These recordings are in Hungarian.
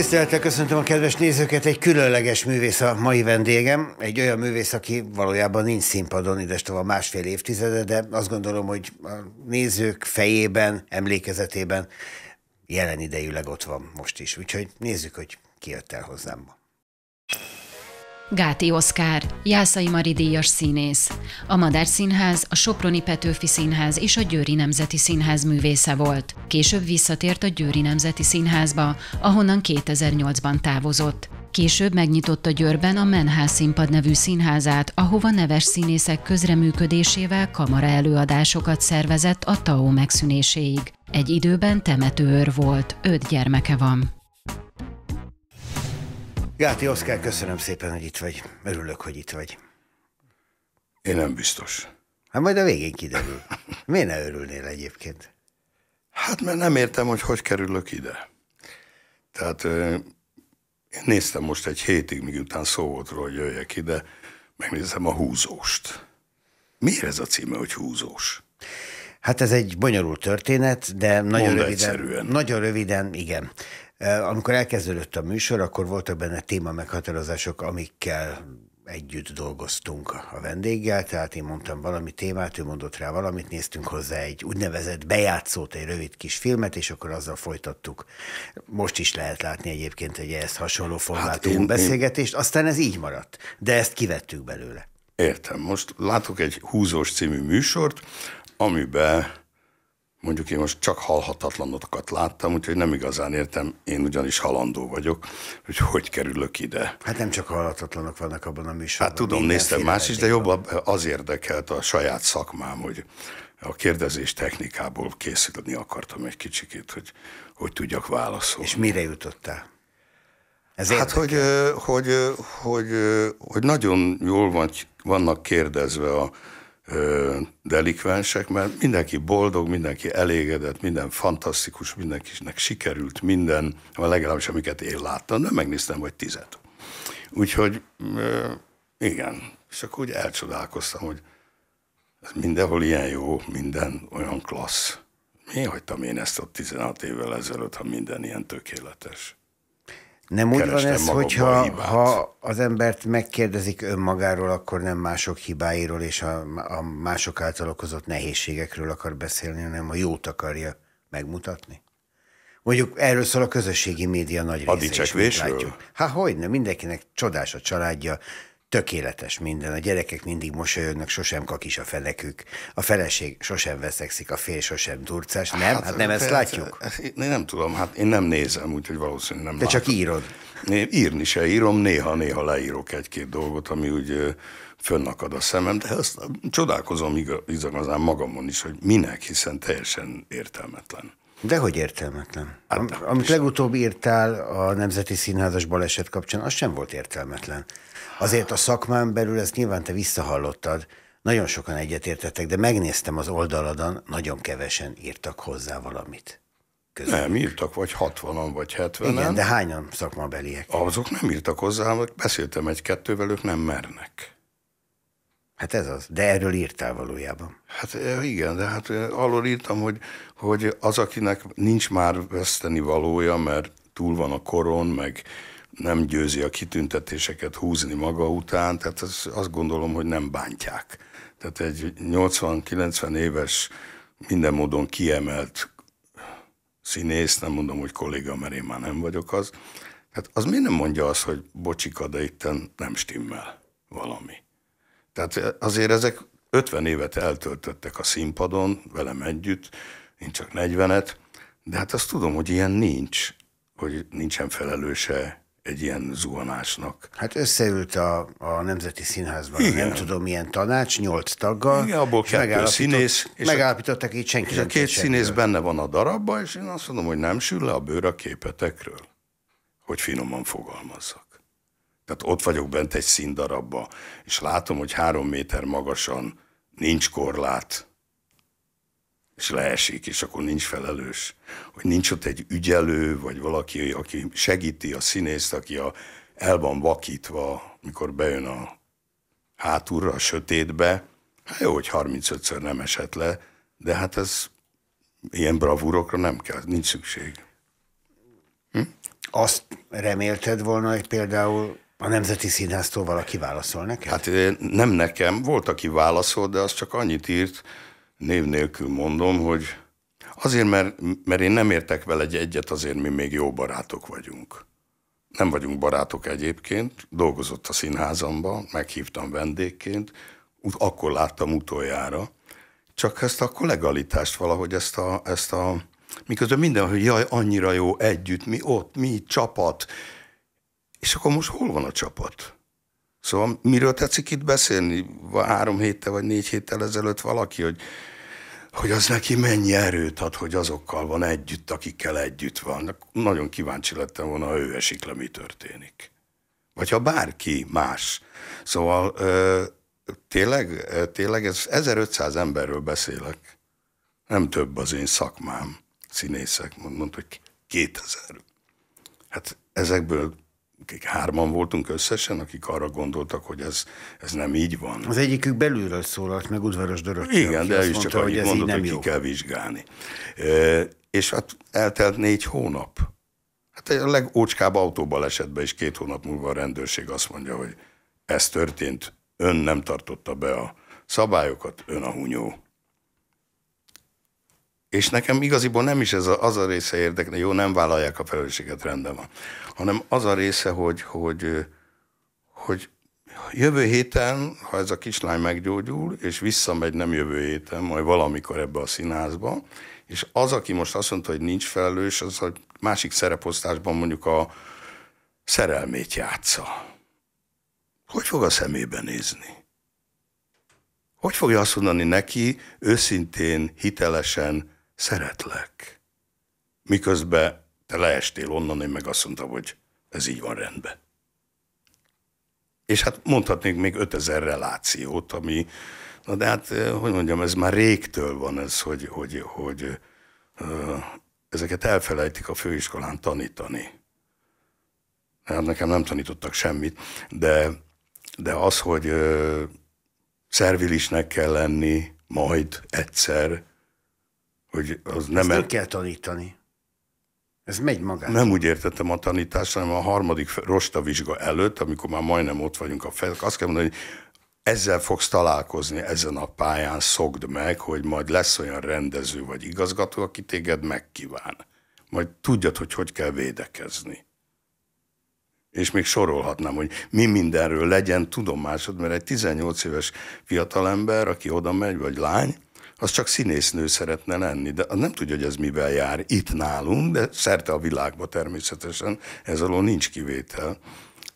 Tisztelettel köszöntöm a kedves nézőket, egy különleges művész a mai vendégem, egy olyan művész, aki valójában nincs színpadon, ides tovább másfél évtizede, de azt gondolom, hogy a nézők fejében, emlékezetében jelen idejűleg ott van most is. Úgyhogy nézzük, hogy ki jött el hozzám ma. Gáti Oszkár, Jászai Mari díjas színész. A Madár Színház, a Soproni Petőfi Színház és a Győri Nemzeti Színház művésze volt. Később visszatért a Győri Nemzeti Színházba, ahonnan 2008-ban távozott. Később megnyitotta Győrben a Menház Színpad nevű színházát, ahova neves színészek közreműködésével kamara előadásokat szervezett a TAO megszűnéséig. Egy időben temetőőr volt, öt gyermeke van. Gáti Oszkár, köszönöm szépen, hogy itt vagy. Örülök, hogy itt vagy. Én nem biztos. Hát majd a végén kiderül. Miért ne örülnél egyébként? Hát mert nem értem, hogy hogy kerülök ide. Tehát én néztem most egy hétig, miután szó volt róla, hogy jöjjek ide, megnézem a húzóst. Miért ez a címe, hogy húzós? Hát ez egy bonyolult történet, de nagyon Mondd röviden. Egyszerűen. Nagyon röviden, igen. Eh, amikor elkezdődött a műsor, akkor voltak benne téma meghatározások, amikkel együtt dolgoztunk a vendéggel, tehát én mondtam valami témát, ő mondott rá valamit, néztünk hozzá egy úgynevezett bejátszót, egy rövid kis filmet, és akkor azzal folytattuk. Most is lehet látni egyébként egy ehhez hasonló formátumú hát én, beszélgetést, aztán ez így maradt, de ezt kivettük belőle. Értem, most látok egy húzós című műsort, amiben mondjuk én most csak halhatatlanokat láttam, úgyhogy nem igazán értem, én ugyanis halandó vagyok, hogy hogy kerülök ide. Hát nem csak halhatatlanok vannak abban a műsorban. Hát tudom, néztem más is, de jobb az érdekelt a saját szakmám, hogy a kérdezés technikából készülni akartam egy kicsikét, hogy hogy tudjak válaszolni. És mire jutottál? Ez hát, hogy, hogy, hogy, hogy, hogy nagyon jól van, vannak kérdezve a, delikvensek, mert mindenki boldog, mindenki elégedett, minden fantasztikus, mindenkinek sikerült minden, vagy legalábbis amiket én láttam, de megnéztem, hogy tizet. Úgyhogy ö, igen, és akkor úgy elcsodálkoztam, hogy ez mindenhol ilyen jó, minden olyan klassz. Miért hagytam én ezt a 16 évvel ezelőtt, ha minden ilyen tökéletes? Nem úgy van ez, hogyha ha az embert megkérdezik önmagáról, akkor nem mások hibáiról és a, a mások által okozott nehézségekről akar beszélni, hanem a jót akarja megmutatni? Mondjuk erről szól a közösségi média nagy része. A dicsekvésről? Hát hogyne, mindenkinek csodás a családja, Tökéletes minden, a gyerekek mindig mosolyognak, sosem kakis a fenekük, a feleség sosem veszekszik, a fél sosem durcás, nem? Hát, hát nem ezt látjuk? Én nem tudom, hát én nem nézem, úgyhogy valószínűleg nem De látom. csak írod. Én írni se írom, néha-néha leírok egy-két dolgot, ami úgy fönnakad a szemem, de azt csodálkozom igazán magamon is, hogy minek, hiszen teljesen értelmetlen. De hogy értelmetlen? Hát, Am, hát amit legutóbb írtál a Nemzeti Színházas baleset kapcsán, az sem volt értelmetlen. Azért a szakmán belül ezt nyilván te visszahallottad, nagyon sokan egyetértettek, de megnéztem az oldaladon, nagyon kevesen írtak hozzá valamit. Közül. Nem, írtak vagy 60-an, vagy 70-en. Igen, de hányan szakmabeliek? Azok nem írtak hozzá, beszéltem egy-kettővel, ők nem mernek. Hát ez az. De erről írtál valójában. Hát eh, igen, de hát eh, arról írtam, hogy, hogy az, akinek nincs már veszteni valója, mert túl van a koron, meg nem győzi a kitüntetéseket húzni maga után, tehát az azt gondolom, hogy nem bántják. Tehát egy 80-90 éves, minden módon kiemelt színész, nem mondom, hogy kolléga, mert én már nem vagyok az, hát az miért nem mondja azt, hogy bocsika, de itten nem stimmel valami? Tehát azért ezek 50 évet eltöltöttek a színpadon velem együtt, én csak 40-et, de hát azt tudom, hogy ilyen nincs, hogy nincsen felelőse egy ilyen zuhanásnak. Hát összeült a, a Nemzeti Színházban, Igen. nem tudom, milyen tanács, nyolc taggal. Igen, abból és kettő színész. És megállapítottak így senki és nem a két színész semmiről. benne van a darabba, és én azt mondom, hogy nem sül le a bőr a képetekről, hogy finoman fogalmazzak. Tehát ott vagyok bent egy színdarabba, és látom, hogy három méter magasan nincs korlát, és leesik, és akkor nincs felelős. Hogy nincs ott egy ügyelő, vagy valaki, aki segíti a színészt, aki a, el van vakítva, mikor bejön a hátulra, a sötétbe. Hát jó, hogy 35-ször nem esett le, de hát ez ilyen bravúrokra nem kell, nincs szükség. Hm? Azt remélted volna, hogy például a Nemzeti Színháztól valaki válaszol neked? Hát eh, nem nekem, volt, aki válaszol, de az csak annyit írt, név nélkül mondom, hogy azért, mert, mert én nem értek vele egy egyet, azért mi még jó barátok vagyunk. Nem vagyunk barátok egyébként, dolgozott a színházamban, meghívtam vendégként, akkor láttam utoljára, csak ezt a kollegalitást valahogy, ezt a, ezt a miközben minden, hogy jaj, annyira jó együtt, mi ott, mi csapat, és akkor most hol van a csapat? Szóval miről tetszik itt beszélni? Három héttel vagy négy héttel ezelőtt valaki, hogy, hogy az neki mennyi erőt ad, hogy azokkal van együtt, akikkel együtt van. Nagyon kíváncsi lettem volna, ha ő esik le, mi történik. Vagy ha bárki más. Szóval ö, tényleg, tényleg ez 1500 emberről beszélek. Nem több az én szakmám. Színészek, mondta, hogy 2000. Hát ezekből akik hárman voltunk összesen, akik arra gondoltak, hogy ez, ez nem így van. Az egyikük belülről szólalt meg udvaros Dorottya. Igen, de ő is csak annyit mondott, nem hogy ki kell vizsgálni. E, és hát eltelt négy hónap. Hát a legócskább esetben is két hónap múlva a rendőrség azt mondja, hogy ez történt, ön nem tartotta be a szabályokat, ön a hunyó. És nekem igaziból nem is ez a, az a része érdekne, jó, nem vállalják a felelősséget, rendben van, hanem az a része, hogy, hogy, hogy jövő héten, ha ez a kislány meggyógyul, és visszamegy nem jövő héten, majd valamikor ebbe a színházba, és az, aki most azt mondta, hogy nincs felelős, az a másik szereposztásban mondjuk a szerelmét játsza. Hogy fog a szemébe nézni? Hogy fogja azt mondani neki őszintén, hitelesen, szeretlek. Miközben te leestél onnan, én meg azt mondtam, hogy ez így van rendben. És hát mondhatnék még 5000 relációt, ami, na de hát, eh, hogy mondjam, ez már régtől van ez, hogy, hogy, hogy eh, ezeket elfelejtik a főiskolán tanítani. Hát nekem nem tanítottak semmit, de, de az, hogy eh, szervilisnek kell lenni majd egyszer, hogy az nem... Ezt el... kell tanítani. Ez megy magát. Nem úgy értettem a tanítást, hanem a harmadik rosta vizsga előtt, amikor már majdnem ott vagyunk a fel, azt kell mondani, hogy ezzel fogsz találkozni ezen a pályán, szokd meg, hogy majd lesz olyan rendező vagy igazgató, aki téged megkíván. Majd tudjad, hogy hogy kell védekezni. És még sorolhatnám, hogy mi mindenről legyen tudomásod, mert egy 18 éves fiatalember, aki oda megy, vagy lány, az csak színésznő szeretne lenni, de nem tudja, hogy ez mivel jár itt nálunk, de szerte a világba természetesen ez alól nincs kivétel.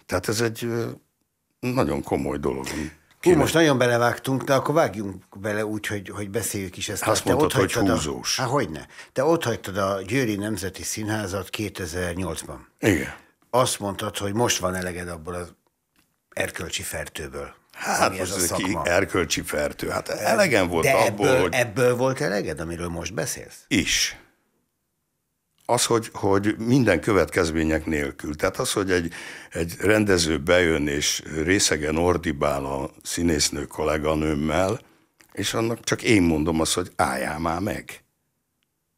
Tehát ez egy nagyon komoly dolog. Hú, most nagyon belevágtunk, de akkor vágjunk bele úgy, hogy, hogy beszéljük is ezt. Azt hát, mondtad, hogy húzós. A, hát hogyne. Te ott hagytad a Győri Nemzeti Színházat 2008-ban. Igen. Azt mondtad, hogy most van eleged abból az erkölcsi fertőből. Hát most ez, szakma. ki erkölcsi fertő. Hát elegem volt De abból, ebből, hogy... ebből volt eleged, amiről most beszélsz? Is. Az, hogy, hogy minden következmények nélkül. Tehát az, hogy egy, egy rendező bejön és részegen ordibál a színésznő kolléganőmmel, és annak csak én mondom azt, hogy álljál már meg.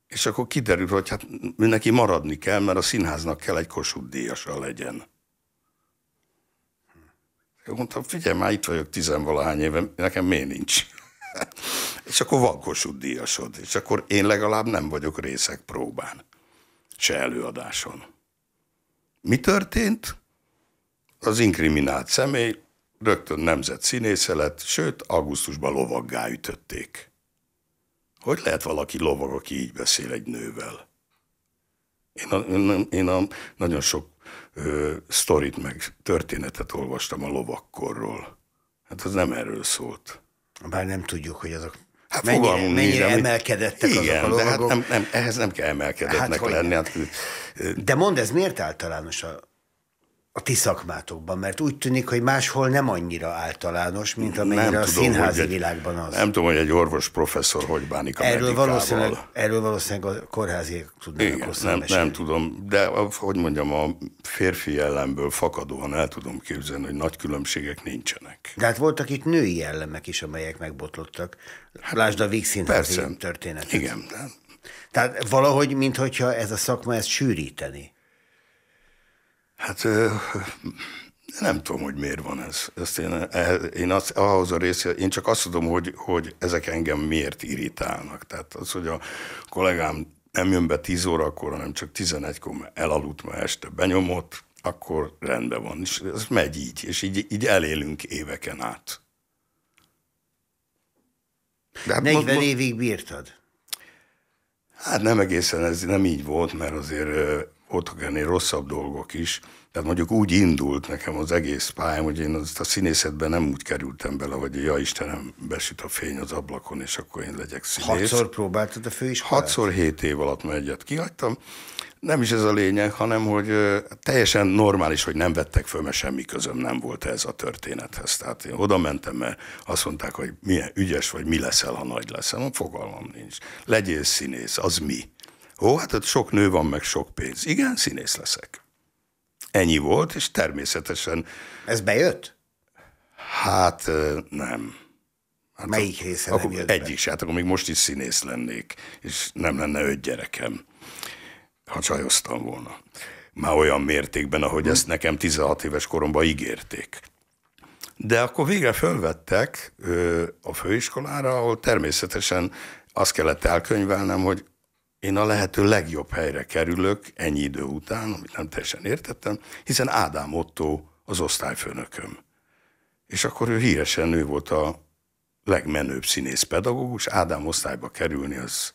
És akkor kiderül, hogy hát neki maradni kell, mert a színháznak kell egy Kossuth legyen. Mondtam, figyelj, már itt vagyok tizenvalahány éve, nekem miért nincs? és akkor van Kossuth díjasod, és akkor én legalább nem vagyok részek próbán, se előadáson. Mi történt? Az inkriminált személy rögtön nemzet színésze lett, sőt, augusztusban lovaggá ütötték. Hogy lehet valaki lovag, aki így beszél egy nővel? Én a, én a nagyon sok ö, sztorit meg történetet olvastam a lovakkorról. Hát az nem erről szólt. Bár nem tudjuk, hogy azok Hát mennyire, fogalmunk mennyire nézem, emelkedettek igen, azok a lovagok. De hát nem, nem, ehhez nem kell emelkedettnek hát, lenni. Hát, de mondd, ez miért általános a a ti szakmátokban? Mert úgy tűnik, hogy máshol nem annyira általános, mint amennyire nem a tudom, színházi egy, világban az. Nem tudom, hogy egy orvos professzor hogy bánik a erről medikával. valószínűleg, erről valószínűleg a kórháziek tudnának Igen, nem, nem tudom, de hogy mondjam, a férfi jellemből fakadóan el tudom képzelni, hogy nagy különbségek nincsenek. De hát voltak itt női jellemek is, amelyek megbotlottak. Hát, Lásd a Víg színházi történetet. Igen. de. Tehát valahogy, mintha ez a szakma ezt sűríteni. Hát nem tudom, hogy miért van ez. Ezt én, e, én az, ahhoz a része, én csak azt tudom, hogy, hogy ezek engem miért irítálnak. Tehát az, hogy a kollégám nem jön be 10 órakor, hanem csak 11-kor, mert elaludt ma este, benyomott, akkor rendben van. És ez megy így, és így, így elélünk éveken át. De hát 40 most, évig bírtad? Hát nem egészen, ez nem így volt, mert azért voltak ennél rosszabb dolgok is. Tehát mondjuk úgy indult nekem az egész pályám, hogy én azt a színészetben nem úgy kerültem bele, hogy ja Istenem, besüt a fény az ablakon, és akkor én legyek színész. Hatszor próbáltad a főiskolát? Hatszor hét év alatt, mert egyet kihagytam. Nem is ez a lényeg, hanem hogy teljesen normális, hogy nem vettek föl, mert semmi közöm nem volt ez a történethez. Tehát én oda mentem, mert azt mondták, hogy milyen ügyes vagy, mi leszel, ha nagy leszel. Fogalmam nincs. Legyél színész, az mi? Ó, hát ott sok nő van, meg sok pénz. Igen, színész leszek. Ennyi volt, és természetesen... Ez bejött? Hát nem. Hát Melyik része akkor nem jött Egy hát akkor még most is színész lennék, és nem lenne öt gyerekem, ha csajoztam volna. Már olyan mértékben, ahogy hm. ezt nekem 16 éves koromban ígérték. De akkor végre fölvettek ö, a főiskolára, ahol természetesen azt kellett elkönyvelnem, hogy én a lehető legjobb helyre kerülök ennyi idő után, amit nem teljesen értettem, hiszen Ádám Otto az osztályfőnököm. És akkor ő híresen ő volt a legmenőbb színész pedagógus, Ádám osztályba kerülni az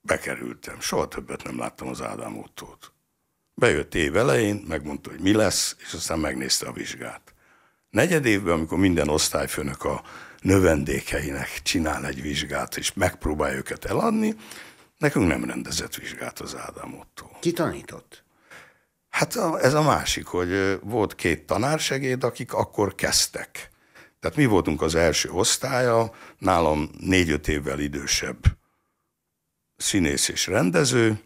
bekerültem. Soha többet nem láttam az Ádám Ottót. Bejött év elején, megmondta, hogy mi lesz, és aztán megnézte a vizsgát. Negyed évben, amikor minden osztályfőnök a növendékeinek csinál egy vizsgát, és megpróbálja őket eladni. Nekünk nem rendezett vizsgát az Ádám Otto. Ki tanított? Hát a, ez a másik, hogy volt két tanársegéd, akik akkor kezdtek. Tehát mi voltunk az első osztálya, nálam négy-öt évvel idősebb színész és rendező.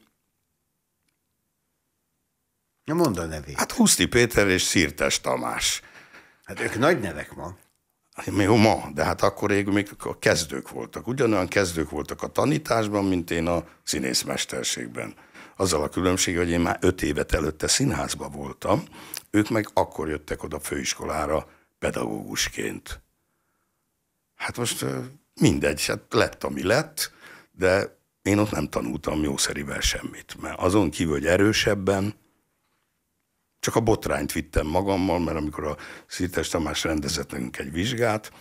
Na mondd a nevét. Hát Huszti Péter és Szirtes Tamás. Hát ők nagy nevek ma. Jó, ma, de hát akkor ég még a kezdők voltak. Ugyanolyan kezdők voltak a tanításban, mint én a színészmesterségben. Azzal a különbség, hogy én már öt évet előtte színházban voltam, ők meg akkor jöttek oda főiskolára pedagógusként. Hát most mindegy, hát lett, ami lett, de én ott nem tanultam jószerivel semmit, mert azon kívül, hogy erősebben, csak a botrányt vittem magammal, mert amikor a Szirtes Tamás rendezett nekünk egy vizsgát,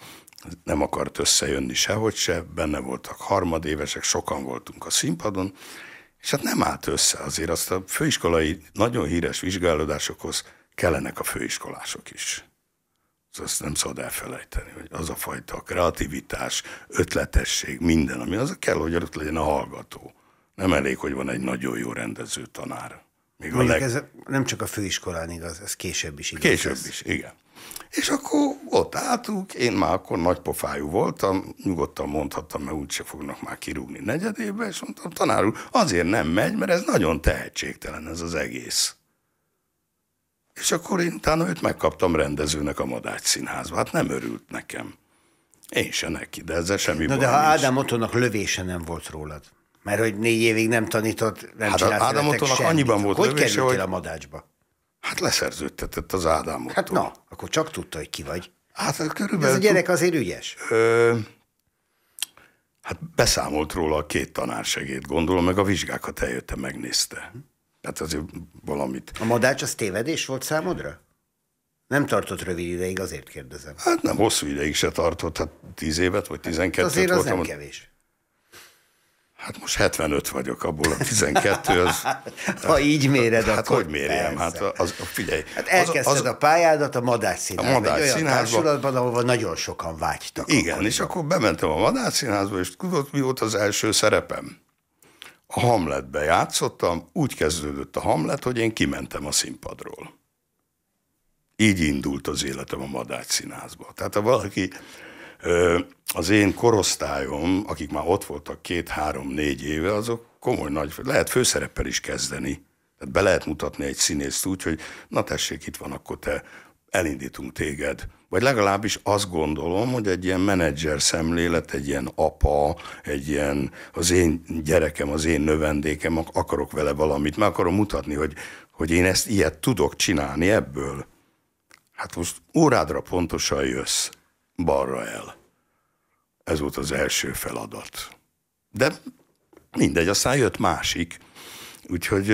nem akart összejönni sehogy se, benne voltak harmadévesek, sokan voltunk a színpadon, és hát nem állt össze azért, azt a főiskolai nagyon híres vizsgálódásokhoz kellenek a főiskolások is. Azt nem szabad elfelejteni, hogy az a fajta kreativitás, ötletesség, minden, ami az kell, hogy ott legyen a hallgató. Nem elég, hogy van egy nagyon jó rendező tanár. Még a leg... ez nem csak a főiskolán igaz, ez később is igaz. Később ez. is, igen. És akkor ott álltuk, én már akkor nagy pofájú voltam, nyugodtan mondhattam, mert úgyse fognak már kirúgni negyedébe, és mondtam, tanár úr, azért nem megy, mert ez nagyon tehetségtelen ez az egész. És akkor én utána őt megkaptam rendezőnek a Madács Színházba. Hát nem örült nekem. Én se neki, de ezzel semmi Na de ha nincs. Ádám Otthonnak lövése nem volt rólad. Mert hogy négy évig nem tanított, nem hát csinált Ádám Ottónak annyiban volt Hogy lövése, hogy... a madácsba? Hát leszerződtetett az Ádám Ottó. Hát na, akkor csak tudta, hogy ki vagy. Hát körülbelül... Ez a gyerek azért ügyes. Ö, hát beszámolt róla a két tanársegéd, gondolom, meg a vizsgákat eljötte, megnézte. Tehát azért valamit. A madács az tévedés volt számodra? Nem tartott rövid ideig, azért kérdezem. Hát nem hosszú ideig se tartott, hát tíz évet vagy tizenkettőt hát azért az nem kevés. Hát most 75 vagyok, abból a 12 az... ha így méred, hát, hát akkor... hogy mérjem? Hát persze. Hát az, figyelj... Hát elkezdted az, az, a pályádat a Madács A Madács egy olyan társulatban, ahova nagyon sokan vágytak. Igen, akkor és akkor bementem a Madács Színházba, és tudod, mi volt az első szerepem? A Hamletbe játszottam, úgy kezdődött a Hamlet, hogy én kimentem a színpadról. Így indult az életem a Madács Színházba. Tehát ha valaki az én korosztályom, akik már ott voltak két-három-négy éve, azok komoly nagy, lehet főszereppel is kezdeni. Tehát be lehet mutatni egy színészt úgy, hogy na tessék, itt van akkor te, elindítunk téged. Vagy legalábbis azt gondolom, hogy egy ilyen menedzser szemlélet, egy ilyen apa, egy ilyen az én gyerekem, az én növendékem, akarok vele valamit, meg akarom mutatni, hogy, hogy én ezt ilyet tudok csinálni ebből. Hát most órádra pontosan jössz balra el. Ez volt az első feladat. De mindegy, aztán jött másik. Úgyhogy,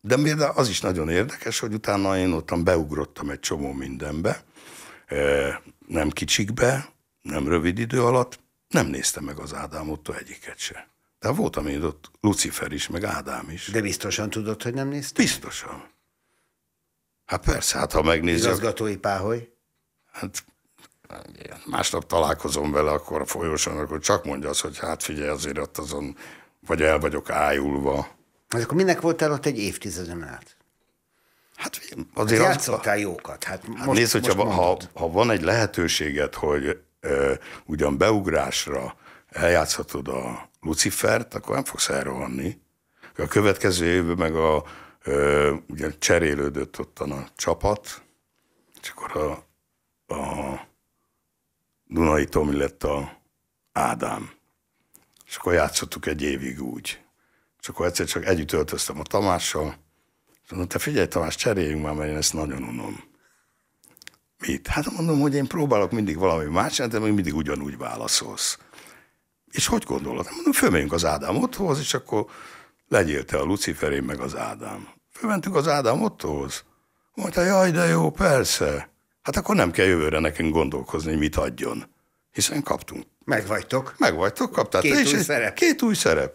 de például az is nagyon érdekes, hogy utána én ottan beugrottam egy csomó mindenbe, nem kicsikbe, nem rövid idő alatt, nem néztem meg az Ádám Otto egyiket se. De volt ami ott, Lucifer is, meg Ádám is. De biztosan tudod, hogy nem néztem? Biztosan. Hát persze, hát ha megnézzük. Igazgatói páholy? Hát másnap találkozom vele, akkor a folyosan, akkor csak mondja az, hogy hát figyelj, azért ott azon, vagy el vagyok ájulva. Ez hát akkor minek voltál ott egy évtizeden át? Hát, hát azért hát játszottál az... jókat. Hát most, nézd, hogyha most ha, ha van egy lehetőséget, hogy ö, ugyan beugrásra eljátszhatod a Lucifert, akkor nem fogsz elrohanni. A következő évben meg a, ö, ugye cserélődött ottan a csapat, és akkor a, a Dunai Tomi lett a Ádám. És akkor játszottuk egy évig úgy. És akkor egyszer csak együtt öltöztem a Tamással, és mondom, te figyelj Tamás, cseréljünk már, mert én ezt nagyon unom. Mit? Hát mondom, hogy én próbálok mindig valami más de még mindig ugyanúgy válaszolsz. És hogy gondolod? Hát mondom, fölmegyünk az Ádám otthoz, és akkor legyél te a Luciferén meg az Ádám. Fölmentünk az Ádám otthoz. Mondta, jaj, de jó, persze. Hát akkor nem kell jövőre nekünk gondolkozni, hogy mit adjon. Hiszen kaptunk. Megvagytok. Megvagytok, kaptál. Két és új szerep. Két új szerep.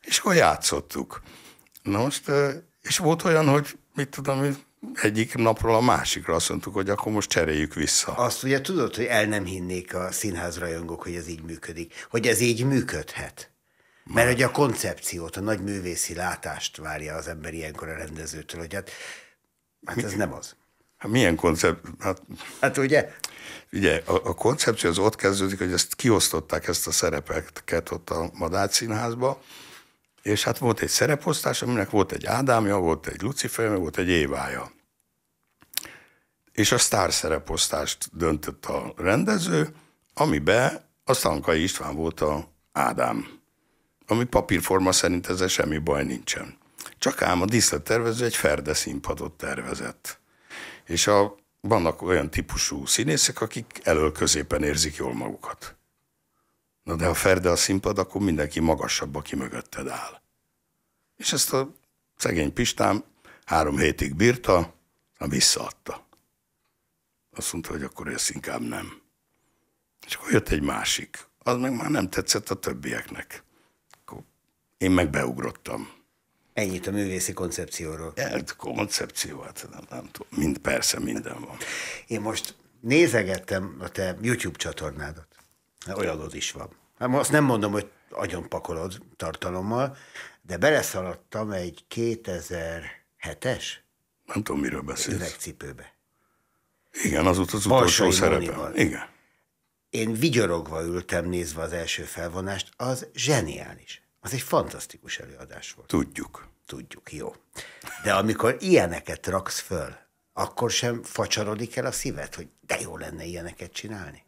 És akkor játszottuk. Na most, és volt olyan, hogy mit tudom, egyik napról a másikra azt mondtuk, hogy akkor most cseréljük vissza. Azt ugye tudod, hogy el nem hinnék a színházrajongók, hogy ez így működik, hogy ez így működhet. Mert hogy a koncepciót, a nagy művészi látást várja az ember ilyenkor a rendezőtől, hogy hát, hát Mi? ez nem az. Hát milyen koncept? Hát, hát ugye? Ugye a, a koncepció az ott kezdődik, hogy ezt kiosztották ezt a szerepeket ott a Madács színházba, és hát volt egy szereposztás, aminek volt egy Ádámja, volt egy Lucifer, volt egy Évája. És a sztár szereposztást döntött a rendező, amiben a Szankai István volt a Ádám. Ami papírforma szerint ezzel semmi baj nincsen. Csak ám a díszlettervező egy ferde színpadot tervezett és a, vannak olyan típusú színészek, akik elől középen érzik jól magukat. Na de ha ferde a színpad, akkor mindenki magasabb, aki mögötted áll. És ezt a szegény Pistám három hétig bírta, na visszaadta. Azt mondta, hogy akkor ezt inkább nem. És akkor jött egy másik. Az meg már nem tetszett a többieknek. Akkor én meg beugrottam Ennyit a művészi koncepcióról. Elt hát, koncepció, hát nem, nem tudom. Mind, persze minden van. Én most nézegettem a te YouTube csatornádat. Hát, olyanod is van. Hát azt nem mondom, hogy agyon pakolod tartalommal, de beleszaladtam egy 2007-es nem tudom, miről beszélsz. Üvegcipőbe. Igen, az utolsó az utolsó szerepem. Igen. Én vigyorogva ültem nézve az első felvonást, az zseniális. Az egy fantasztikus előadás volt. Tudjuk tudjuk, jó. De amikor ilyeneket raksz föl, akkor sem facsarodik el a szíved, hogy de jó lenne ilyeneket csinálni?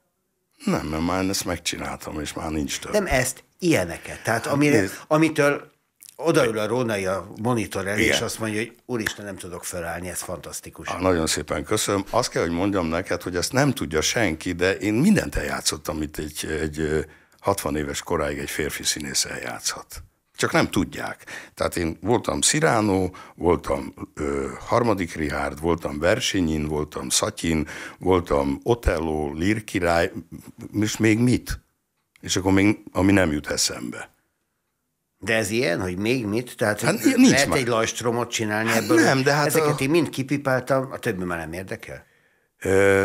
Nem, mert már ezt megcsináltam, és már nincs több. Nem ezt, ilyeneket. Tehát amire, amitől odaül a Rónai a monitor elé, és azt mondja, hogy úristen, nem tudok felállni, ez fantasztikus. Há, ah, nagyon szépen köszönöm. Azt kell, hogy mondjam neked, hogy ezt nem tudja senki, de én mindent eljátszottam, amit egy, egy 60 éves koráig egy férfi színész eljátszhat. Csak nem tudják. Tehát én voltam Sziránó, voltam ö, harmadik Rihárd, voltam Versenyin, voltam Szatyin, voltam Otello, Lír király, és még mit? És akkor még, ami nem jut eszembe. De ez ilyen, hogy még mit? Tehát hát, nincs lehet már. egy lajstromot csinálni hát ebből? Nem, de hát... Ezeket a... én mind kipipáltam, a többi már nem érdekel? Ö...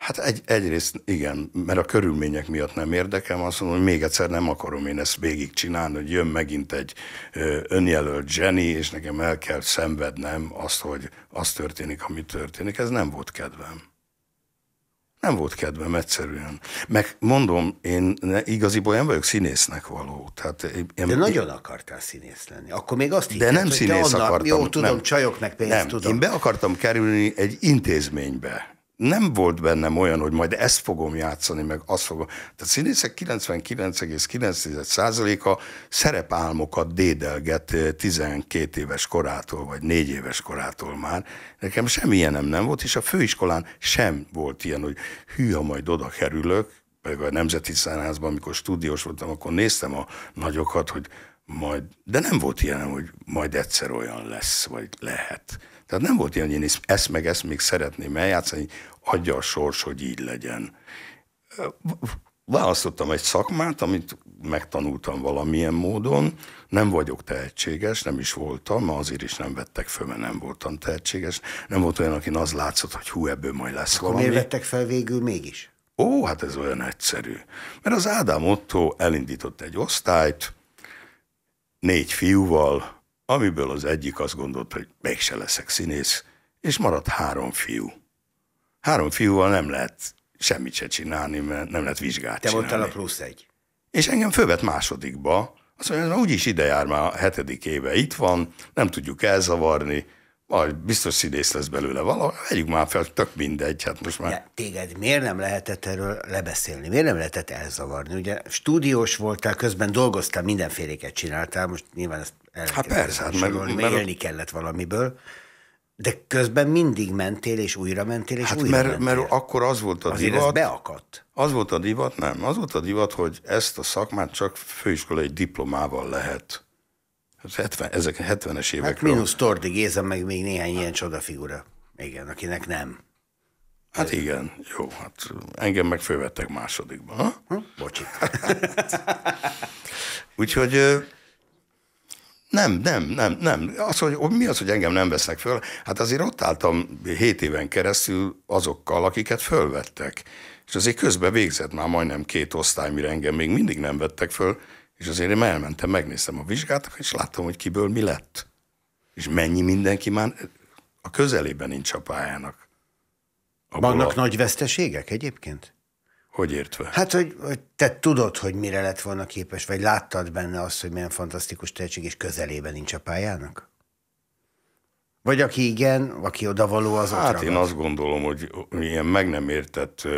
Hát egy, egyrészt igen, mert a körülmények miatt nem érdekem, azt mondom, hogy még egyszer nem akarom én ezt végigcsinálni, hogy jön megint egy önjelölt Jenny és nekem el kell szenvednem azt, hogy az történik, ami történik. Ez nem volt kedvem. Nem volt kedvem egyszerűen. Meg mondom, én igazi igaziból nem vagyok színésznek való. Tehát én, de nagyon én, akartál színész lenni. Akkor még azt hittem, De nem színész onnan, akartam. Jó, tudom, nem, csajoknak pénzt nem, tudom. Én be akartam kerülni egy intézménybe nem volt bennem olyan, hogy majd ezt fogom játszani, meg azt fogom. Tehát színészek 99,9%-a szerepálmokat dédelget 12 eh, éves korától, vagy 4 éves korától már. Nekem ilyenem nem volt, és a főiskolán sem volt ilyen, hogy hű, ha majd oda kerülök, meg a Nemzeti Színházban, amikor stúdiós voltam, akkor néztem a nagyokat, hogy majd, de nem volt ilyen, hogy majd egyszer olyan lesz, vagy lehet tehát nem volt ilyen, hogy én ezt meg ezt még szeretném eljátszani, adja a sors, hogy így legyen. Választottam egy szakmát, amit megtanultam valamilyen módon. Nem vagyok tehetséges, nem is voltam, ma azért is nem vettek föl, mert nem voltam tehetséges. Nem volt olyan, akin az látszott, hogy hú, ebből majd lesz Akkor valami. miért vettek fel végül mégis? Ó, hát ez olyan egyszerű. Mert az Ádám Otto elindított egy osztályt, négy fiúval, amiből az egyik azt gondolt, hogy mégse leszek színész, és maradt három fiú. Három fiúval nem lehet semmit se csinálni, mert nem lehet vizsgát Te csinálni. voltál a plusz egy. És engem fővet másodikba, azt mondja, hogy úgyis ide jár már a hetedik éve, itt van, nem tudjuk elzavarni, majd biztos színész lesz belőle valami, vegyük már fel, tök mindegy, hát most már. De téged miért nem lehetett erről lebeszélni, miért nem lehetett elzavarni? Ugye stúdiós voltál, közben dolgoztál, mindenféléket csináltál, most nyilván ezt el Hát persze, hát mert, mert, mert élni kellett valamiből. De közben mindig mentél, és újra mentél, és hát újra mert, mentél. mert akkor az volt a Azért divat. Ez beakadt. Az volt a divat, nem. Az volt a divat, hogy ezt a szakmát csak főiskolai diplomával lehet 70, ezek 70-es hát évekről. Hát mínusz Tordi Géza, meg még néhány ilyen csodafigura. Igen, akinek nem. Hát igen, jó, hát engem meg fővettek másodikba. Ha? ha? Hm, bocsi. Úgyhogy nem, nem, nem, nem. Az, hogy, mi az, hogy engem nem vesznek föl? Hát azért ott álltam 7 éven keresztül azokkal, akiket fölvettek. És azért közben végzett már majdnem két osztály, mire engem még mindig nem vettek föl, és azért én elmentem, megnéztem a vizsgát, és láttam, hogy kiből mi lett. És mennyi mindenki már a közelében nincs a pályának. Abból Vannak a... nagy veszteségek egyébként? Hogy értve? Hát, hogy, hogy te tudod, hogy mire lett volna képes, vagy láttad benne azt, hogy milyen fantasztikus tehetség, és közelében nincs a pályának? Vagy aki igen, aki odavaló, az hát ott Hát én azt gondolom, hogy ilyen meg nem értett,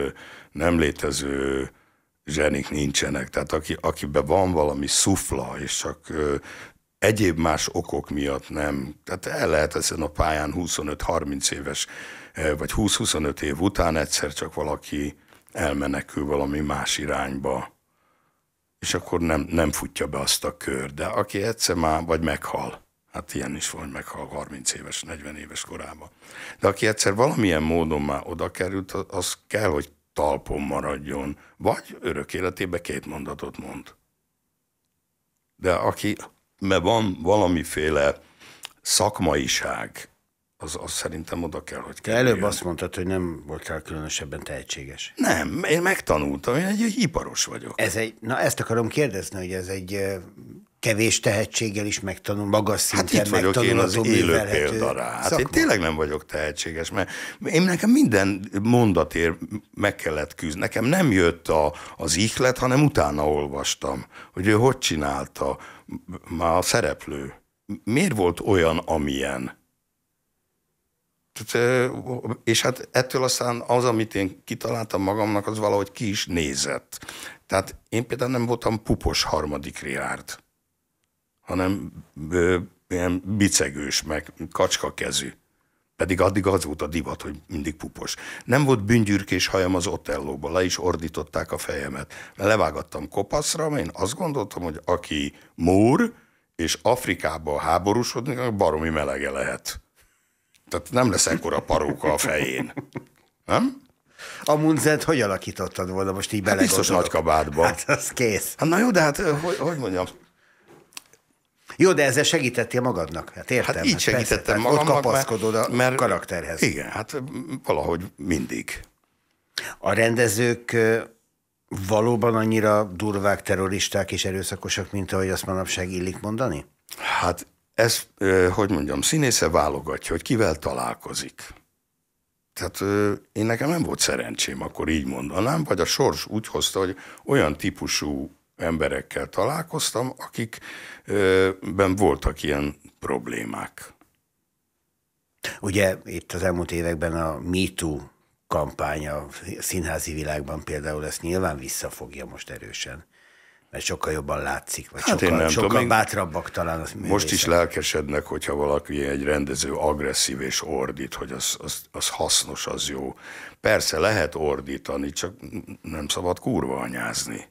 nem létező zsenik nincsenek. Tehát aki, akiben van valami szufla, és csak ö, egyéb más okok miatt nem. Tehát el lehet ezen a pályán 25-30 éves, vagy 20-25 év után egyszer csak valaki elmenekül valami más irányba, és akkor nem, nem futja be azt a kör. De aki egyszer már, vagy meghal, hát ilyen is van, meghal 30 éves, 40 éves korában. De aki egyszer valamilyen módon már oda került, az kell, hogy talpon maradjon, vagy örök életébe két mondatot mond. De aki, mert van valamiféle szakmaiság, az, az szerintem oda kell, hogy kell. Előbb azt mondtad, hogy nem voltál különösebben tehetséges. Nem, én megtanultam, én egy, egy iparos vagyok. Ez egy, na ezt akarom kérdezni, hogy ez egy kevés tehetséggel is megtanul, magas hát szinten hát itt vagyok én az élő példára. Hát szakma. én tényleg nem vagyok tehetséges, mert én nekem minden mondatért meg kellett küzd. Nekem nem jött a, az ihlet, hanem utána olvastam, hogy ő hogy csinálta, már a szereplő. Miért volt olyan, amilyen? És hát ettől aztán az, amit én kitaláltam magamnak, az valahogy ki is nézett. Tehát én például nem voltam pupos harmadik Riárd hanem ö, ilyen bicegős, meg kacskakezű. Pedig addig az volt a divat, hogy mindig pupos. Nem volt bűngyürkés hajam az otellóba, le is ordították a fejemet. levágattam kopaszra, mert én azt gondoltam, hogy aki múr, és Afrikába háborúsodni, baromi melege lehet. Tehát nem lesz ekkora paróka a fején. Nem? A munzent hogy alakítottad volna most így bele? Hát biztos nagy kabátba. Hát az kész. Hát na jó, de hát hogy, hogy mondjam, jó, de ezzel segítettél magadnak. Hát értem. Hát így hát segítettem persze, magamnak. Ott kapaszkodod a mert, karakterhez. Igen, hát valahogy mindig. A rendezők valóban annyira durvák terroristák és erőszakosak, mint ahogy azt manapság illik mondani? Hát ez, hogy mondjam, színésze válogatja, hogy kivel találkozik. Tehát én nekem nem volt szerencsém, akkor így mondanám, vagy a sors úgy hozta, hogy olyan típusú emberekkel találkoztam, akikben voltak ilyen problémák. Ugye itt az elmúlt években a MeToo kampány a színházi világban például ezt nyilván visszafogja most erősen mert sokkal jobban látszik, vagy hát sokkal, sokkal tudom, bátrabbak talán az Most is lelkesednek, hogyha valaki egy rendező agresszív és ordít, hogy az, az, az hasznos, az jó. Persze lehet ordítani, csak nem szabad kurva anyázni.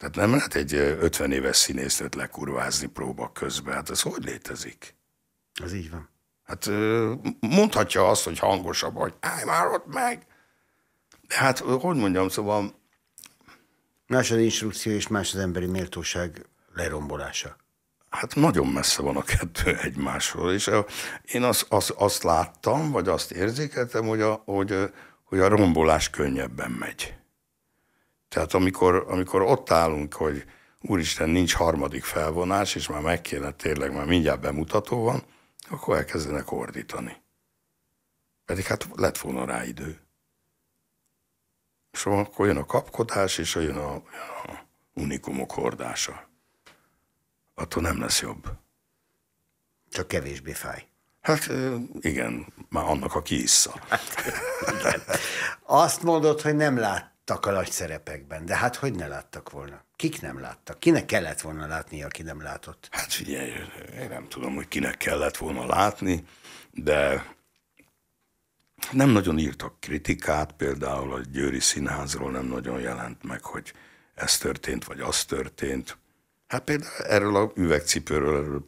Tehát nem lehet egy 50 éves színésztet lekurvázni próba közben. Hát ez hogy létezik? Ez így van. Hát mondhatja azt, hogy hangosabb, hogy állj már ott meg. De hát, hogy mondjam, szóval... Más az instrukció és más az emberi méltóság lerombolása. Hát nagyon messze van a kettő egymásról, és én azt, azt, azt láttam, vagy azt érzékeltem, hogy a, hogy, hogy a rombolás könnyebben megy. Tehát amikor, amikor ott állunk, hogy úristen, nincs harmadik felvonás, és már meg kéne tényleg, már mindjárt bemutató van, akkor elkezdenek ordítani. Pedig hát lett volna rá idő. És akkor jön a kapkodás, és jön a, jön a unikumok hordása. Attól nem lesz jobb. Csak kevésbé fáj. Hát igen, már annak, aki issza. Hát, Azt mondod, hogy nem lát láttak a nagy szerepekben, de hát hogy ne láttak volna? Kik nem láttak? Kinek kellett volna látni, aki nem látott? Hát figyelj, én nem tudom, hogy kinek kellett volna látni, de nem nagyon írtak kritikát, például a Győri Színházról nem nagyon jelent meg, hogy ez történt, vagy az történt. Hát például erről a üvegcipőről erről,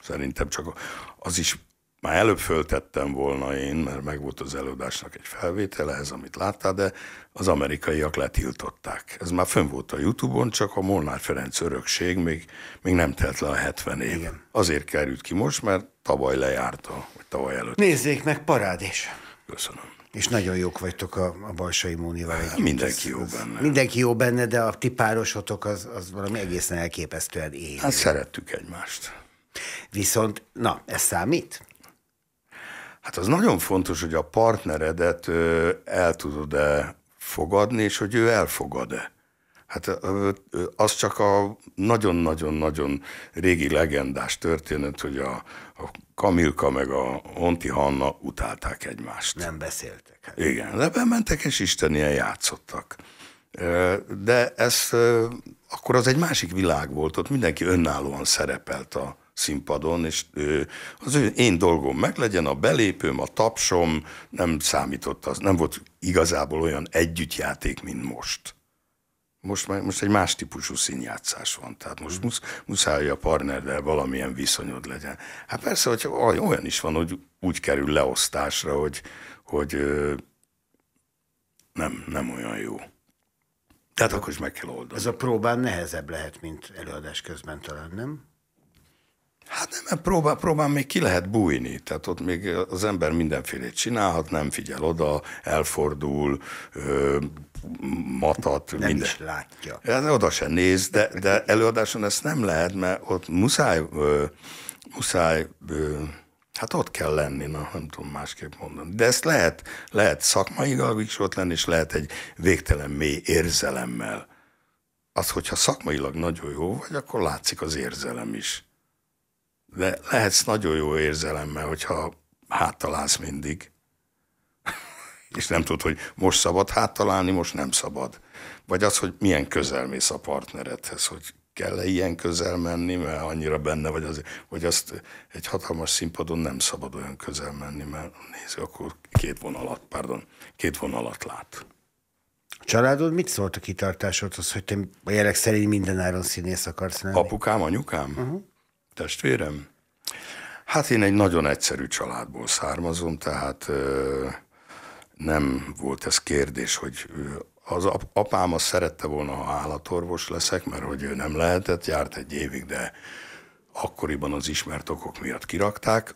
szerintem csak az is már előbb föltettem volna én, mert megvolt az előadásnak egy felvétele, ez, amit láttál, de az amerikaiak letiltották. Ez már fönn volt a Youtube-on, csak a Molnár Ferenc örökség még, még nem telt le a 70 év. Igen. Azért került ki most, mert tavaly lejárta, vagy tavaly előtt. Nézzék meg, parádés. Köszönöm. És nagyon jók vagytok a, a Balsai Mónival. Hát, mindenki jó az, benne. Mindenki jó benne, de a ti párosotok az, az valami egészen elképesztően élő. Hát szerettük egymást. Viszont, na, ez számít? Hát az nagyon fontos, hogy a partneredet el tudod-e fogadni, és hogy ő elfogad-e. Hát az csak a nagyon-nagyon-nagyon régi legendás történet, hogy a, a Kamilka meg a Honti Hanna utálták egymást. Nem beszéltek. Hát. Igen, de bementek és ilyen játszottak. De ez akkor az egy másik világ volt, ott mindenki önállóan szerepelt a, színpadon, és ő, az ő, én dolgom meg legyen a belépőm, a tapsom, nem számított az, nem volt igazából olyan együttjáték, mint most. Most, már, most egy más típusú színjátszás van, tehát most mm. musz, muszáj, hogy a partnerrel valamilyen viszonyod legyen. Hát persze, hogy olyan is van, hogy úgy kerül leosztásra, hogy, hogy nem, nem olyan jó. Tehát akkor is meg kell oldani. Ez a próbán nehezebb lehet, mint előadás közben talán, nem? Hát nem, mert próbál, próbál még ki lehet bújni, tehát ott még az ember mindenfélét csinálhat, nem figyel oda, elfordul, ö, matat, nem minden. is látja. Hát oda se néz, de, de előadáson ezt nem lehet, mert ott muszáj, ö, muszáj ö, Hát ott kell lenni, na, nem tudom másképp mondani. De ezt lehet, lehet szakmai is ott lenni, és lehet egy végtelen mély érzelemmel. Az, hogyha szakmailag nagyon jó vagy, akkor látszik az érzelem is de lehetsz nagyon jó érzelemmel, hogyha háttalálsz mindig. és nem tudod, hogy most szabad háttalálni, most nem szabad. Vagy az, hogy milyen közel mész a partneredhez, hogy kell-e ilyen közel menni, mert annyira benne vagy az, hogy azt egy hatalmas színpadon nem szabad olyan közel menni, mert nézd, akkor két vonalat, pardon, két vonalat lát. A családod mit szólt a kitartásodhoz, hogy te a jelek szerint mindenáron színész akarsz lenni? Apukám, anyukám? Uh-huh. Testvérem? Hát én egy nagyon egyszerű családból származom, tehát nem volt ez kérdés, hogy az apám azt szerette volna, ha állatorvos leszek, mert hogy ő nem lehetett, járt egy évig, de akkoriban az ismert okok miatt kirakták.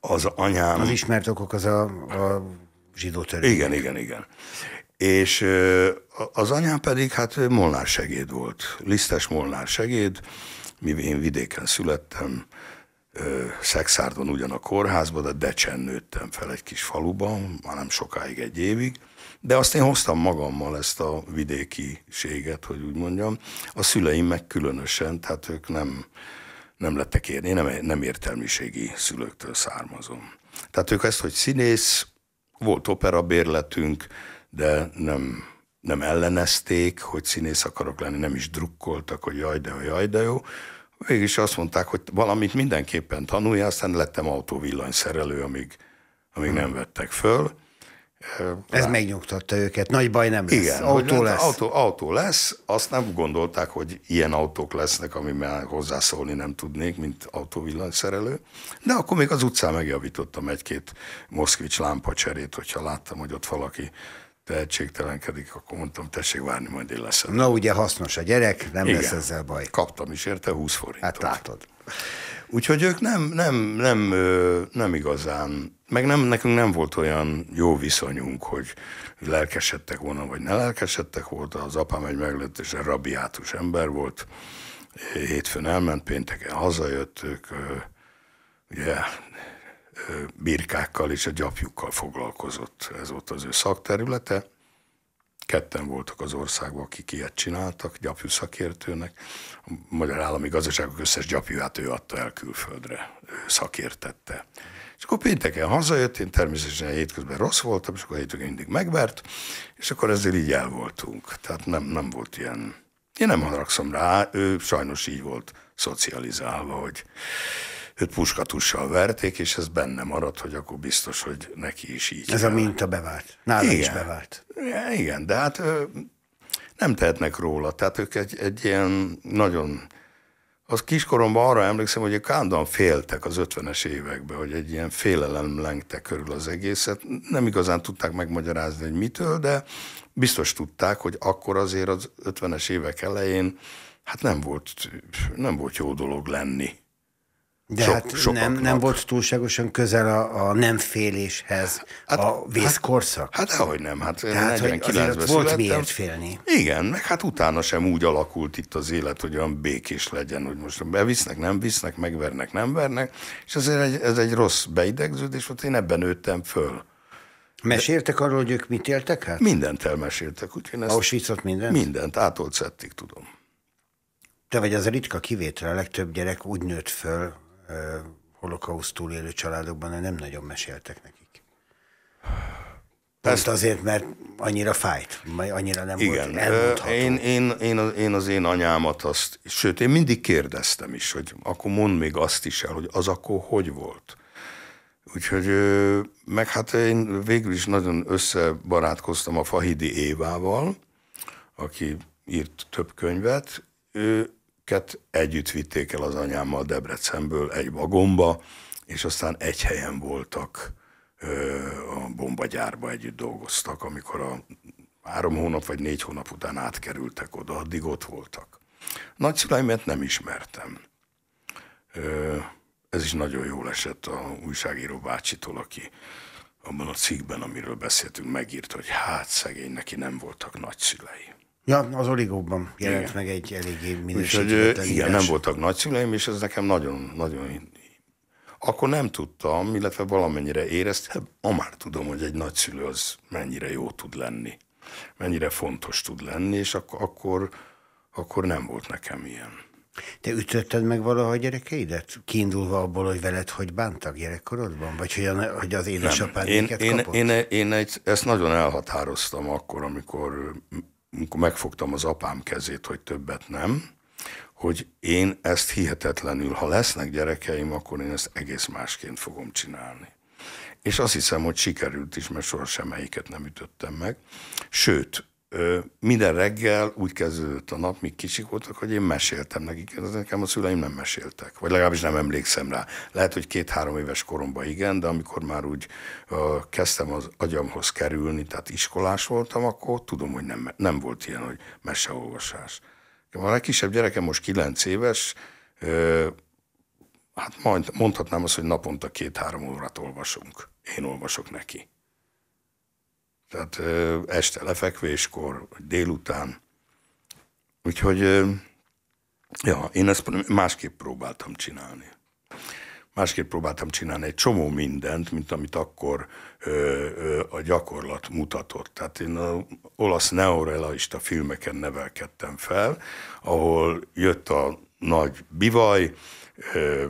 Az anyám... Az ismert okok az a, a zsidó törvény. Igen, igen, igen. És az anyám pedig hát molnár segéd volt, lisztes molnár segéd, én vidéken születtem, Szexárdon ugyan a kórházban, de Decsen nőttem fel egy kis faluban, már nem sokáig egy évig, de azt én hoztam magammal ezt a vidékiséget, hogy úgy mondjam. A szüleim meg különösen, tehát ők nem, nem lettek érni, én nem, nem értelmiségi szülőktől származom. Tehát ők ezt, hogy színész, volt opera bérletünk, de nem nem ellenezték, hogy színész akarok lenni, nem is drukkoltak, hogy jaj, de jó, jaj, de jó. is azt mondták, hogy valamit mindenképpen tanulja, aztán lettem autóvillanyszerelő, amíg, amíg nem vettek föl. Ez Lát. megnyugtatta őket, nagy baj nem lesz. Igen, autó lesz. Autó, autó lesz, azt nem gondolták, hogy ilyen autók lesznek, ami már hozzászólni nem tudnék, mint autóvillanyszerelő. De akkor még az utcán megjavítottam egy-két Moszkvics lámpacserét, hogyha láttam, hogy ott valaki tehetségtelenkedik, akkor mondtam, tessék várni, majd én leszek. Na ugye hasznos a gyerek, nem Igen. lesz ezzel baj. Kaptam is érte 20 forintot. Hát látod. Úgyhogy ők nem, nem, nem, nem igazán, meg nem, nekünk nem volt olyan jó viszonyunk, hogy lelkesedtek volna, vagy ne lelkesedtek volt. Az apám egy meglehetősen rabiátus ember volt. Hétfőn elment, pénteken hazajött, ők ugye birkákkal és a gyapjukkal foglalkozott. Ez volt az ő szakterülete. Ketten voltak az országban, akik ilyet csináltak, gyapjú szakértőnek. A Magyar Állami Gazdaságok összes gyapjúát ő adta el külföldre, ő szakértette. És akkor pénteken hazajött, én természetesen a hétközben rossz voltam, és akkor a hétvégén mindig megvert, és akkor ezzel így el voltunk. Tehát nem, nem volt ilyen... Én nem haragszom rá, ő sajnos így volt szocializálva, hogy őt puskatussal verték, és ez benne maradt, hogy akkor biztos, hogy neki is így. Ez kell. a minta bevált. Nálam igen. is bevált. Igen, de hát nem tehetnek róla. Tehát ők egy, egy ilyen nagyon... Az kiskoromban arra emlékszem, hogy a Kándan féltek az 50-es években, hogy egy ilyen félelem lengte körül az egészet. Nem igazán tudták megmagyarázni, hogy mitől, de biztos tudták, hogy akkor azért az 50-es évek elején hát nem volt, nem volt jó dolog lenni de sok, hát nem, nem volt túlságosan közel a, a nem féléshez, hát, a vészkorszak. Hát, hát dehogy nem, hát Tehát, hogy azért volt miért félni. Igen, meg hát utána sem úgy alakult itt az élet, hogy olyan békés legyen, hogy most bevisznek, nem visznek, megvernek, nem vernek, és azért egy, ez egy rossz beidegződés volt, én ebben nőttem föl. Meséltek arról, hogy ők mit éltek hát? Mindent elmeséltek, úgyhogy én ezt... Auschwitzot mindent? Mindent, átolt tudom. Te vagy az a ritka kivétel, a legtöbb gyerek úgy nőtt föl, holokauszt túlélő családokban nem nagyon meséltek nekik. Ezt azért, mert annyira fájt, annyira nem Igen. volt elmondható. Én, én, én, az, én az én anyámat azt, sőt, én mindig kérdeztem is, hogy akkor mond még azt is el, hogy az akkor hogy volt. Úgyhogy, meg hát én végül is nagyon összebarátkoztam a Fahidi Évával, aki írt több könyvet. Ő, gyereket, együtt vitték el az anyámmal Debrecenből egy vagomba, és aztán egy helyen voltak a bombagyárba együtt dolgoztak, amikor a három hónap vagy négy hónap után átkerültek oda, addig ott voltak. Nagyszüleimet nem ismertem. Ez is nagyon jól esett a újságíró bácsitól, aki abban a cikkben, amiről beszéltünk, megírt, hogy hát szegény, neki nem voltak nagyszülei. Ja, az Oligóban jelent igen. meg egy eléggé minősített Igen, nem voltak nagyszüleim, és ez nekem nagyon, nagyon akkor nem tudtam, illetve valamennyire éreztem, ma már tudom, hogy egy nagyszülő az mennyire jó tud lenni, mennyire fontos tud lenni, és ak- akkor, akkor nem volt nekem ilyen. Te ütötted meg valaha a gyerekeidet? Kiindulva abból, hogy veled hogy bántak gyerekkorodban? Vagy hogy, a, hogy az édesapád én, én, kapott? Én, én, én egy, ezt nagyon elhatároztam akkor, amikor amikor megfogtam az apám kezét, hogy többet nem, hogy én ezt hihetetlenül, ha lesznek gyerekeim, akkor én ezt egész másként fogom csinálni. És azt hiszem, hogy sikerült is, mert sohasem melyiket nem ütöttem meg. Sőt, minden reggel úgy kezdődött a nap, míg kicsik voltak, hogy én meséltem nekik, de nekem a szüleim nem meséltek, vagy legalábbis nem emlékszem rá. Lehet, hogy két-három éves koromban igen, de amikor már úgy uh, kezdtem az agyamhoz kerülni, tehát iskolás voltam, akkor tudom, hogy nem, nem volt ilyen, hogy meseolvasás. A legkisebb gyerekem most kilenc éves, uh, hát majd mondhatnám azt, hogy naponta két-három órát olvasunk. Én olvasok neki. Tehát este lefekvéskor, délután. Úgyhogy, ja, én ezt másképp próbáltam csinálni. Másképp próbáltam csinálni egy csomó mindent, mint amit akkor ö, ö, a gyakorlat mutatott. Tehát én a olasz neorealista filmeken nevelkedtem fel, ahol jött a nagy bivaj, ö,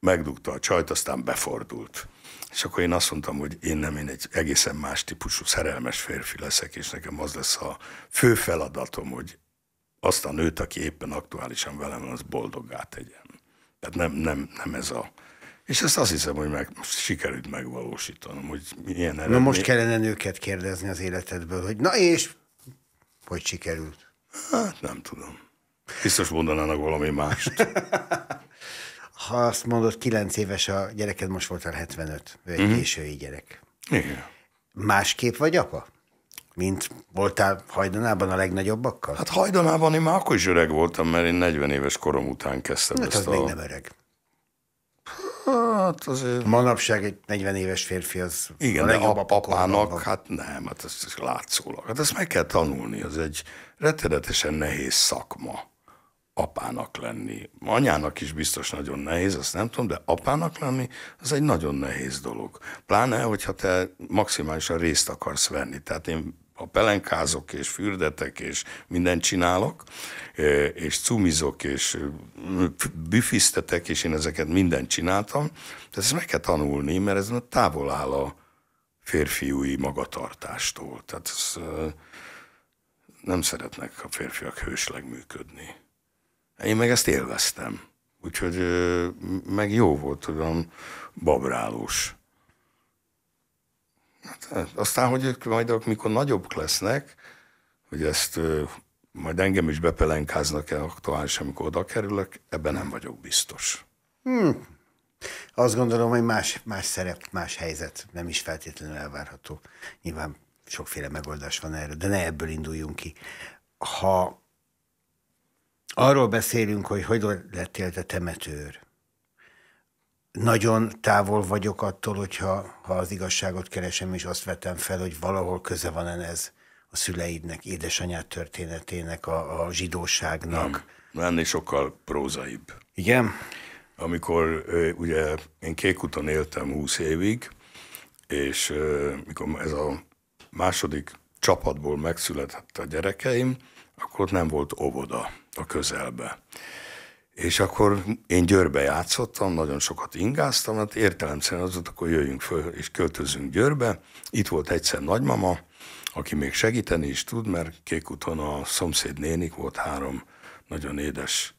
megdugta a csajt, aztán befordult és akkor én azt mondtam, hogy én nem, én egy egészen más típusú szerelmes férfi leszek, és nekem az lesz a fő feladatom, hogy azt a nőt, aki éppen aktuálisan velem van, az boldoggá tegyen. Tehát nem, nem, nem ez a... És ezt azt hiszem, hogy meg, sikerült megvalósítanom, hogy ilyen eredmény... Na most kellene nőket kérdezni az életedből, hogy na és hogy sikerült? Hát nem tudom. Biztos mondanának valami mást. ha azt mondod, 9 éves a gyereked, most voltál 75, ő egy uh-huh. késői gyerek. Igen. Másképp vagy apa? Mint voltál hajdanában a legnagyobbakkal? Hát hajdanában én már akkor is öreg voltam, mert én 40 éves korom után kezdtem hát ezt az a... még nem öreg. Hát azért... Manapság egy 40 éves férfi az Igen, a de ap- apának, hát nem, hát ez, ez látszólag. Hát ezt meg kell tanulni, az egy rettenetesen nehéz szakma apának lenni. Anyának is biztos nagyon nehéz, azt nem tudom, de apának lenni, az egy nagyon nehéz dolog. Pláne, hogyha te maximálisan részt akarsz venni. Tehát én a pelenkázok és fürdetek, és mindent csinálok, és cumizok, és büfisztetek, és én ezeket mindent csináltam. Tehát ezt meg kell tanulni, mert ez távol áll a férfiúi magatartástól. Tehát ez, nem szeretnek a férfiak hősleg működni. Én meg ezt élveztem. Úgyhogy meg jó volt, olyan babrálós. Hát, aztán, hogy ők majd mikor nagyobbk lesznek, hogy ezt majd engem is bepelenkáznak-e aktuális, amikor oda kerülök, ebben nem vagyok biztos. Hmm. Azt gondolom, hogy más, más szerep, más helyzet nem is feltétlenül elvárható. Nyilván sokféle megoldás van erre, de ne ebből induljunk ki. Ha Arról beszélünk, hogy hogy lettél te temetőr. Nagyon távol vagyok attól, hogyha ha az igazságot keresem, és azt vetem fel, hogy valahol köze van ez a szüleidnek, édesanyád történetének, a, a zsidóságnak. Nem, mm. ennél sokkal prózaibb. Igen? Amikor ugye én Kékúton éltem 20 évig, és mikor ez a második csapatból megszületett a gyerekeim, akkor nem volt óvoda a közelbe. És akkor én Győrbe játszottam, nagyon sokat ingáztam, hát értelemszerűen az volt, akkor jöjjünk föl és költözünk Győrbe. Itt volt egyszer nagymama, aki még segíteni is tud, mert Kékúton a szomszéd nénik volt három nagyon édes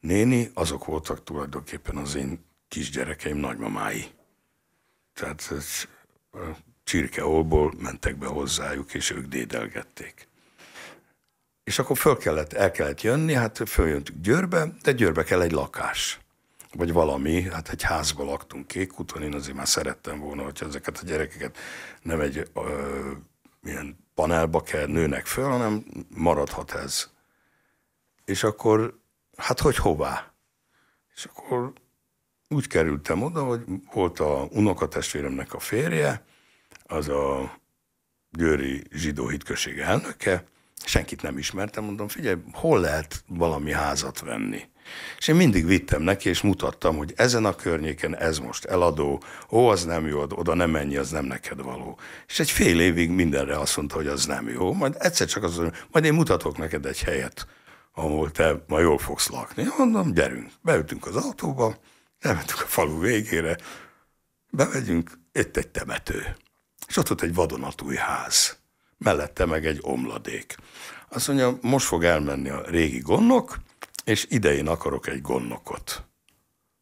néni, azok voltak tulajdonképpen az én kisgyerekeim nagymamái. Tehát Csirkeolból mentek be hozzájuk, és ők dédelgették. És akkor föl kellett, el kellett jönni, hát följöntük Győrbe, de Győrbe kell egy lakás vagy valami, hát egy házba laktunk úton, én azért már szerettem volna, hogy ezeket a gyerekeket nem egy ö, ilyen panelba kell nőnek föl, hanem maradhat ez. És akkor, hát hogy hová? És akkor úgy kerültem oda, hogy volt a unokatestvéremnek a férje, az a Győri zsidó hitközség elnöke, Senkit nem ismertem, mondom, figyelj, hol lehet valami házat venni? És én mindig vittem neki, és mutattam, hogy ezen a környéken ez most eladó, ó, az nem jó, oda nem menj, az nem neked való. És egy fél évig mindenre azt mondta, hogy az nem jó. Majd egyszer csak az mondja, majd én mutatok neked egy helyet, ahol te ma jól fogsz lakni. Mondom, gyerünk. Beültünk az autóba, elmentünk a falu végére, bevegyünk, itt egy temető. És ott volt egy vadonatúj ház mellette meg egy omladék. Azt mondja, most fog elmenni a régi gonnok, és idején akarok egy gonnokot.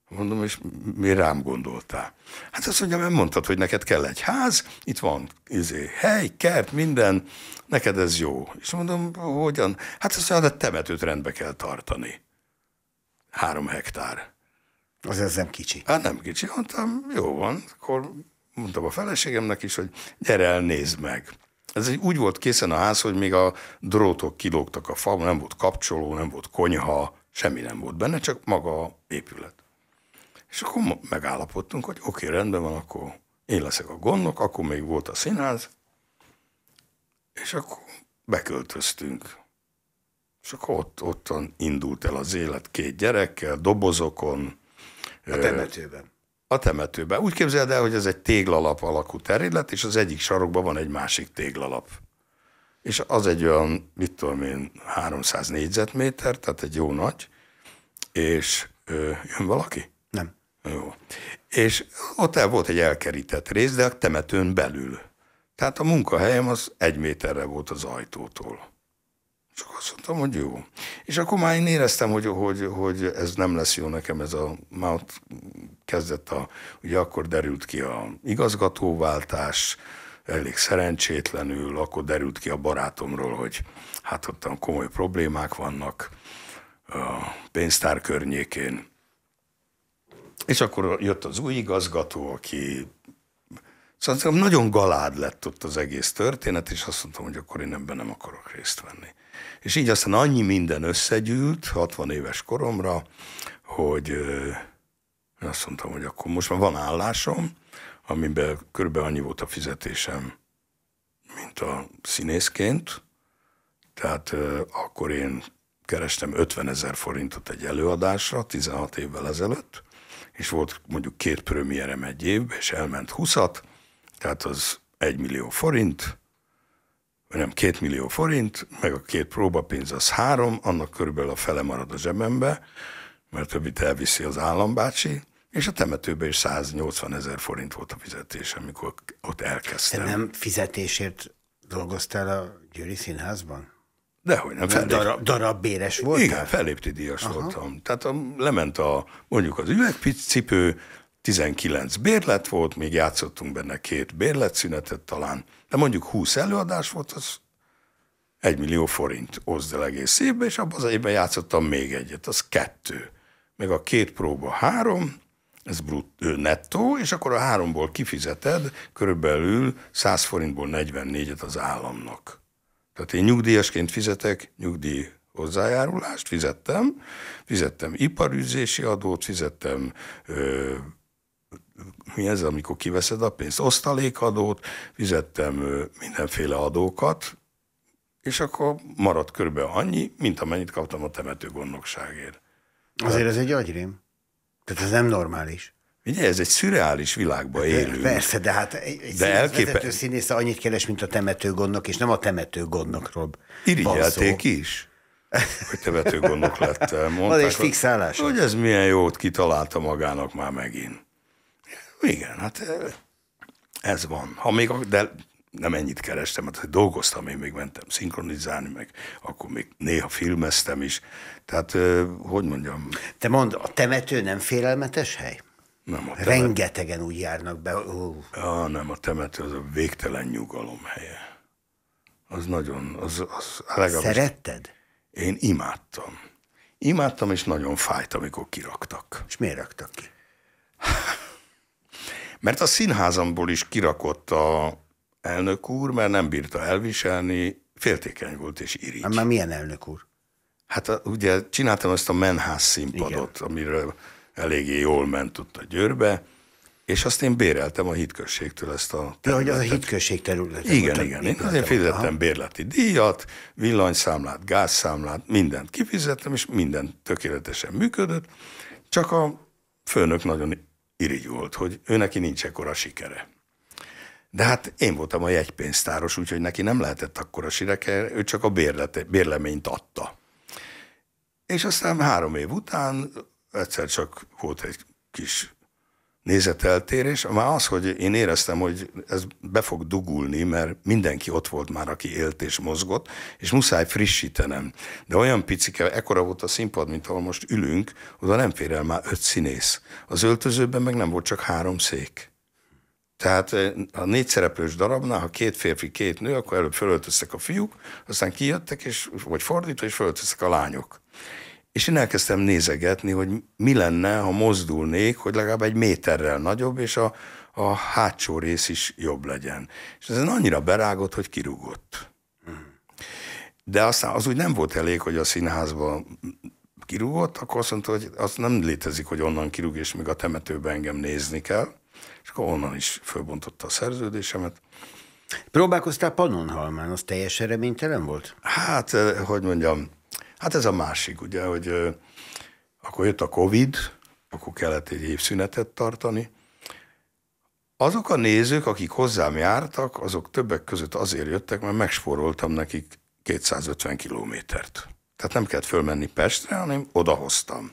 Mondom, és mi rám gondoltál? Hát azt mondja, nem mondtad, hogy neked kell egy ház, itt van izé, hely, kert, minden, neked ez jó. És mondom, hogyan? Hát azt mondja, de temetőt rendbe kell tartani. Három hektár. Az ez nem kicsi. Hát nem kicsi, mondtam, jó van, akkor mondtam a feleségemnek is, hogy gyere el, nézd meg ez egy, úgy volt készen a ház, hogy még a drótok kilógtak a fa, nem volt kapcsoló, nem volt konyha, semmi nem volt benne, csak maga a épület. És akkor megállapodtunk, hogy oké, okay, rendben van, akkor én leszek a gondok, akkor még volt a színház, és akkor beköltöztünk. És akkor ott, ottan indult el az élet két gyerekkel, dobozokon. A temetőben a temetőbe. Úgy képzeld el, hogy ez egy téglalap alakú terület, és az egyik sarokban van egy másik téglalap. És az egy olyan, mit tudom én, 300 négyzetméter, tehát egy jó nagy, és ö, jön valaki? Nem. Jó. És ott el volt egy elkerített rész, de a temetőn belül. Tehát a munkahelyem az egy méterre volt az ajtótól. Csak azt mondtam, hogy jó. És akkor már én éreztem, hogy, hogy, hogy ez nem lesz jó nekem, ez a ott kezdett a, ugye akkor derült ki a igazgatóváltás, elég szerencsétlenül, akkor derült ki a barátomról, hogy hát ottan komoly problémák vannak a pénztár környékén. És akkor jött az új igazgató, aki Szóval nagyon galád lett ott az egész történet, és azt mondtam, hogy akkor én ebben nem akarok részt venni. És így aztán annyi minden összegyűlt 60 éves koromra, hogy én azt mondtam, hogy akkor most már van állásom, amiben körülbelül annyi volt a fizetésem, mint a színészként. Tehát euh, akkor én kerestem 50 ezer forintot egy előadásra 16 évvel ezelőtt, és volt mondjuk két prömierem egy évben, és elment 20 tehát az 1 millió forint, nem, 2 millió forint, meg a két próbapénz az három, annak körülbelül a fele marad a zsebembe, mert többit elviszi az állambácsi, és a temetőben is 180 ezer forint volt a fizetés, amikor ott elkezdtem. Te nem fizetésért dolgoztál a Győri Színházban? Dehogy nem. Fellép... Darab, darabbéres voltál? Igen, fellépti díjas Aha. voltam. Tehát a, lement a, mondjuk az üvegcipő, 19 bérlet volt, még játszottunk benne két bérletszünetet talán, de mondjuk 20 előadás volt, az 1 millió forint oszd el egész évben, és abban az évben játszottam még egyet, az kettő. Meg a két próba három, ez brut, nettó, és akkor a háromból kifizeted körülbelül 100 forintból 44-et az államnak. Tehát én nyugdíjasként fizetek nyugdíj hozzájárulást, fizettem, fizettem iparűzési adót, fizettem ö, mi ez, amikor kiveszed a pénzt, osztalékadót, fizettem ö, mindenféle adókat, és akkor maradt körbe annyi, mint amennyit kaptam a temetőgondnokságért. Azért ez egy agyrém. Tehát ez nem normális. Ugye ez egy szürreális világban élünk. Persze, de hát egy, egy de elképe... vezető színésze annyit keres, mint a temetőgondnok, és nem a temetőgondnokról. Irigyelték is, hogy temetőgondnok lettem. Mondták, Van és fixálás. Hogy ez milyen jót kitalálta magának már megint. Igen, hát eh, ez van. Ha még, de nem ennyit kerestem, hát dolgoztam, én még mentem szinkronizálni, meg akkor még néha filmeztem is. Tehát, hogy mondjam... Te mondd, a temető nem félelmetes hely? Nem, a temet... Rengetegen úgy járnak be. Uh. Ja, nem, a temető az a végtelen nyugalom helye. Az nagyon, az, az legalábbis... Szeretted? Én imádtam. Imádtam, és nagyon fájt, amikor kiraktak. És miért raktak ki? Mert a színházamból is kirakott a, elnök úr mert nem bírta elviselni, féltékeny volt és irigy. Már milyen elnök úr? Hát a, ugye csináltam ezt a menház színpadot, Igen. amiről eléggé jól ment ott a Győrbe, és azt én béreltem a hitközségtől ezt a területet. Ja, hogy az a hitközség területet. Igen, igen. Én azért fizettem aha. bérleti díjat, villanyszámlát, gázszámlát, mindent kifizettem, és minden tökéletesen működött, csak a főnök nagyon irigy volt, hogy ő neki nincs ekkora sikere. De hát én voltam a jegypénztáros, úgyhogy neki nem lehetett akkor a sireke, ő csak a bérlete, bérleményt adta. És aztán három év után egyszer csak volt egy kis nézeteltérés. Már az, hogy én éreztem, hogy ez be fog dugulni, mert mindenki ott volt már, aki élt és mozgott, és muszáj frissítenem. De olyan picike, ekkora volt a színpad, mint ahol most ülünk, oda nem fér el már öt színész. Az öltözőben meg nem volt csak három szék. Tehát a négy szereplős darabnál, ha két férfi, két nő, akkor előbb fölöltöztek a fiúk, aztán kijöttek, és, vagy fordítva, és fölöltöztek a lányok. És én elkezdtem nézegetni, hogy mi lenne, ha mozdulnék, hogy legalább egy méterrel nagyobb, és a, a hátsó rész is jobb legyen. És ez annyira berágott, hogy kirúgott. De aztán az úgy nem volt elég, hogy a színházba kirúgott, akkor azt mondta, hogy az nem létezik, hogy onnan kirúg, és még a temetőben engem nézni kell és akkor onnan is fölbontotta a szerződésemet. Próbálkoztál Pannonhalmán, az teljes eredménytelen volt? Hát, eh, hogy mondjam, hát ez a másik, ugye, hogy eh, akkor jött a Covid, akkor kellett egy évszünetet tartani. Azok a nézők, akik hozzám jártak, azok többek között azért jöttek, mert megsporoltam nekik 250 kilométert. Tehát nem kellett fölmenni Pestre, hanem odahoztam.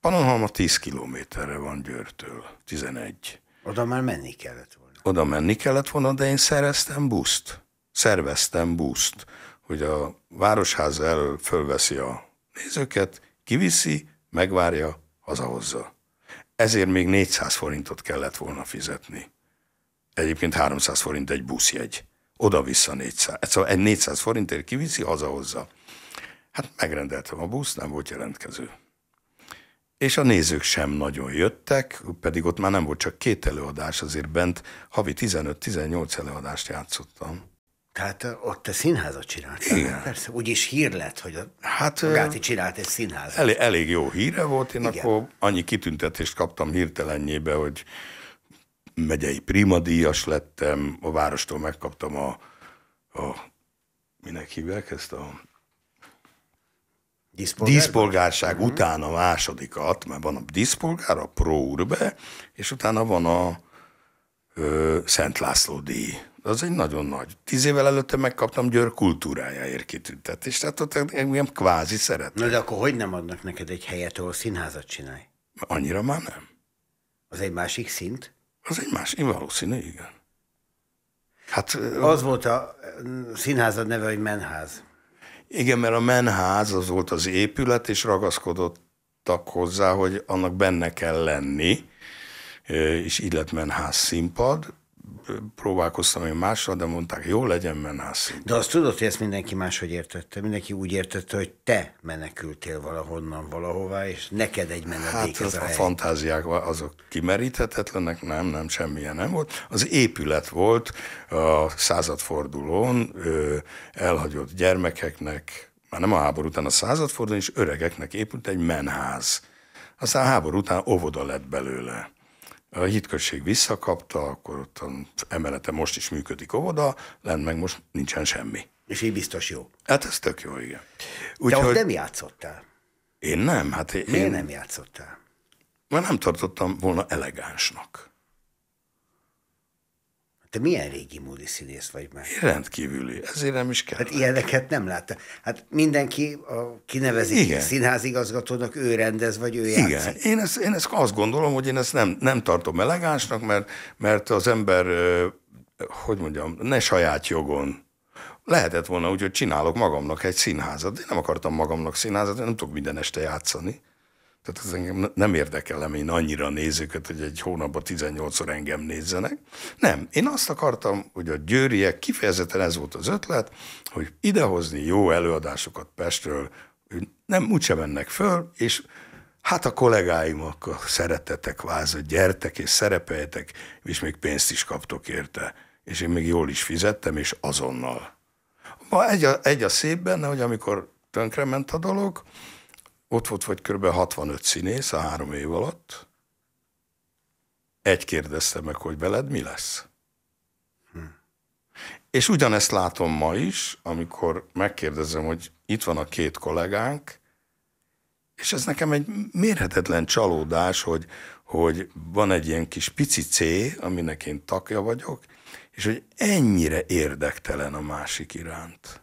Pannonhalma 10 kilométerre van Győrtől, 11. Oda már menni kellett volna. Oda menni kellett volna, de én szereztem buszt. Szerveztem buszt, hogy a városház elől fölveszi a nézőket, kiviszi, megvárja, hazahozza. Ezért még 400 forintot kellett volna fizetni. Egyébként 300 forint egy buszjegy. Oda-vissza 400. Hát szóval egy 400 forintért kiviszi, hazahozza. Hát megrendeltem a busz, nem volt jelentkező és a nézők sem nagyon jöttek, pedig ott már nem volt csak két előadás, azért bent havi 15-18 előadást játszottam. Tehát ott te színházat csináltál? Igen. Persze, úgyis hír lett, hogy a hát, a Gáti csinált egy színházat. Elég, elég jó híre volt, én Igen. akkor annyi kitüntetést kaptam hirtelennyébe, hogy megyei primadíjas lettem, a várostól megkaptam a, a minek hívják ezt a Díszpolgárság, diszpolgárság uh-huh. Mhm. után a másodikat, mert van a diszpolgár, a pro urbe, és utána van a ö, Szent László díj. Az egy nagyon nagy. Tíz évvel előtte megkaptam Győr kultúrájáért kitüntetést, tehát ott engem kvázi szeretnek. Na de akkor hogy nem adnak neked egy helyet, ahol színházat csinálj? Annyira már nem. Az egy másik szint? Az egy másik, valószínű, igen. Hát, az volt a színházad neve, hogy Menház. Igen, mert a menház az volt az épület, és ragaszkodottak hozzá, hogy annak benne kell lenni, és így lett menház színpad, próbálkoztam én mással, de mondták, jó legyen menászi. De azt tudod, hogy ezt mindenki máshogy értette? Mindenki úgy értette, hogy te menekültél valahonnan valahová, és neked egy menedék hát ez a, a fantáziák azok kimeríthetetlenek, nem, nem, semmilyen nem volt. Az épület volt a századfordulón elhagyott gyermekeknek, már nem a háború után, a századfordulón és öregeknek épült egy menház. Aztán a háború után óvoda lett belőle a hitközség visszakapta, akkor ott az emelete most is működik óvoda, lent meg most nincsen semmi. És így biztos jó. Hát ez tök jó, igen. Úgy, Te hogy... ott nem játszottál. Én nem, hát én... Miért nem játszottál? Mert nem tartottam volna elegánsnak. Te milyen régi múli színész vagy már? Én rendkívüli, ezért nem is kell. Hát ilyeneket nem látta. Hát mindenki a kinevezik Igen. színházigazgatónak, ő rendez, vagy ő Igen. Én ezt, én ezt azt gondolom, hogy én ezt nem, nem tartom elegánsnak, mert, mert az ember, hogy mondjam, ne saját jogon lehetett volna úgy, hogy csinálok magamnak egy színházat. Én nem akartam magamnak színházat, én nem tudok minden este játszani. Tehát ez engem nem érdekelem én annyira nézőket, hogy egy hónapban 18-szor engem nézzenek. Nem, én azt akartam, hogy a győriek, kifejezetten ez volt az ötlet, hogy idehozni jó előadásokat Pestről, hogy nem úgysem mennek föl, és hát a kollégáim akkor szeretetek vázat, gyertek és szerepeljetek, és még pénzt is kaptok érte. És én még jól is fizettem, és azonnal. Ma egy a, egy a szép benne, hogy amikor tönkrement a dolog, ott volt vagy kb. 65 színész a három év alatt. Egy kérdezte meg, hogy veled mi lesz. Hm. És ugyanezt látom ma is, amikor megkérdezem, hogy itt van a két kollégánk, és ez nekem egy mérhetetlen csalódás, hogy, hogy van egy ilyen kis pici C, aminek én takja vagyok, és hogy ennyire érdektelen a másik iránt.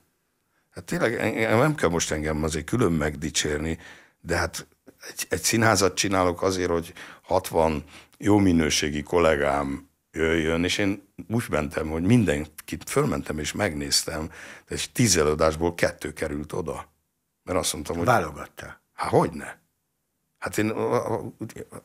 Hát tényleg nem kell most engem azért külön megdicsérni, de hát egy, egy színházat csinálok azért, hogy 60 jó minőségi kollégám jöjjön, és én úgy mentem, hogy mindenkit fölmentem és megnéztem, de egy tíz előadásból kettő került oda. Mert azt mondtam, hogy... Válogatta. Hát hogyne? Hát én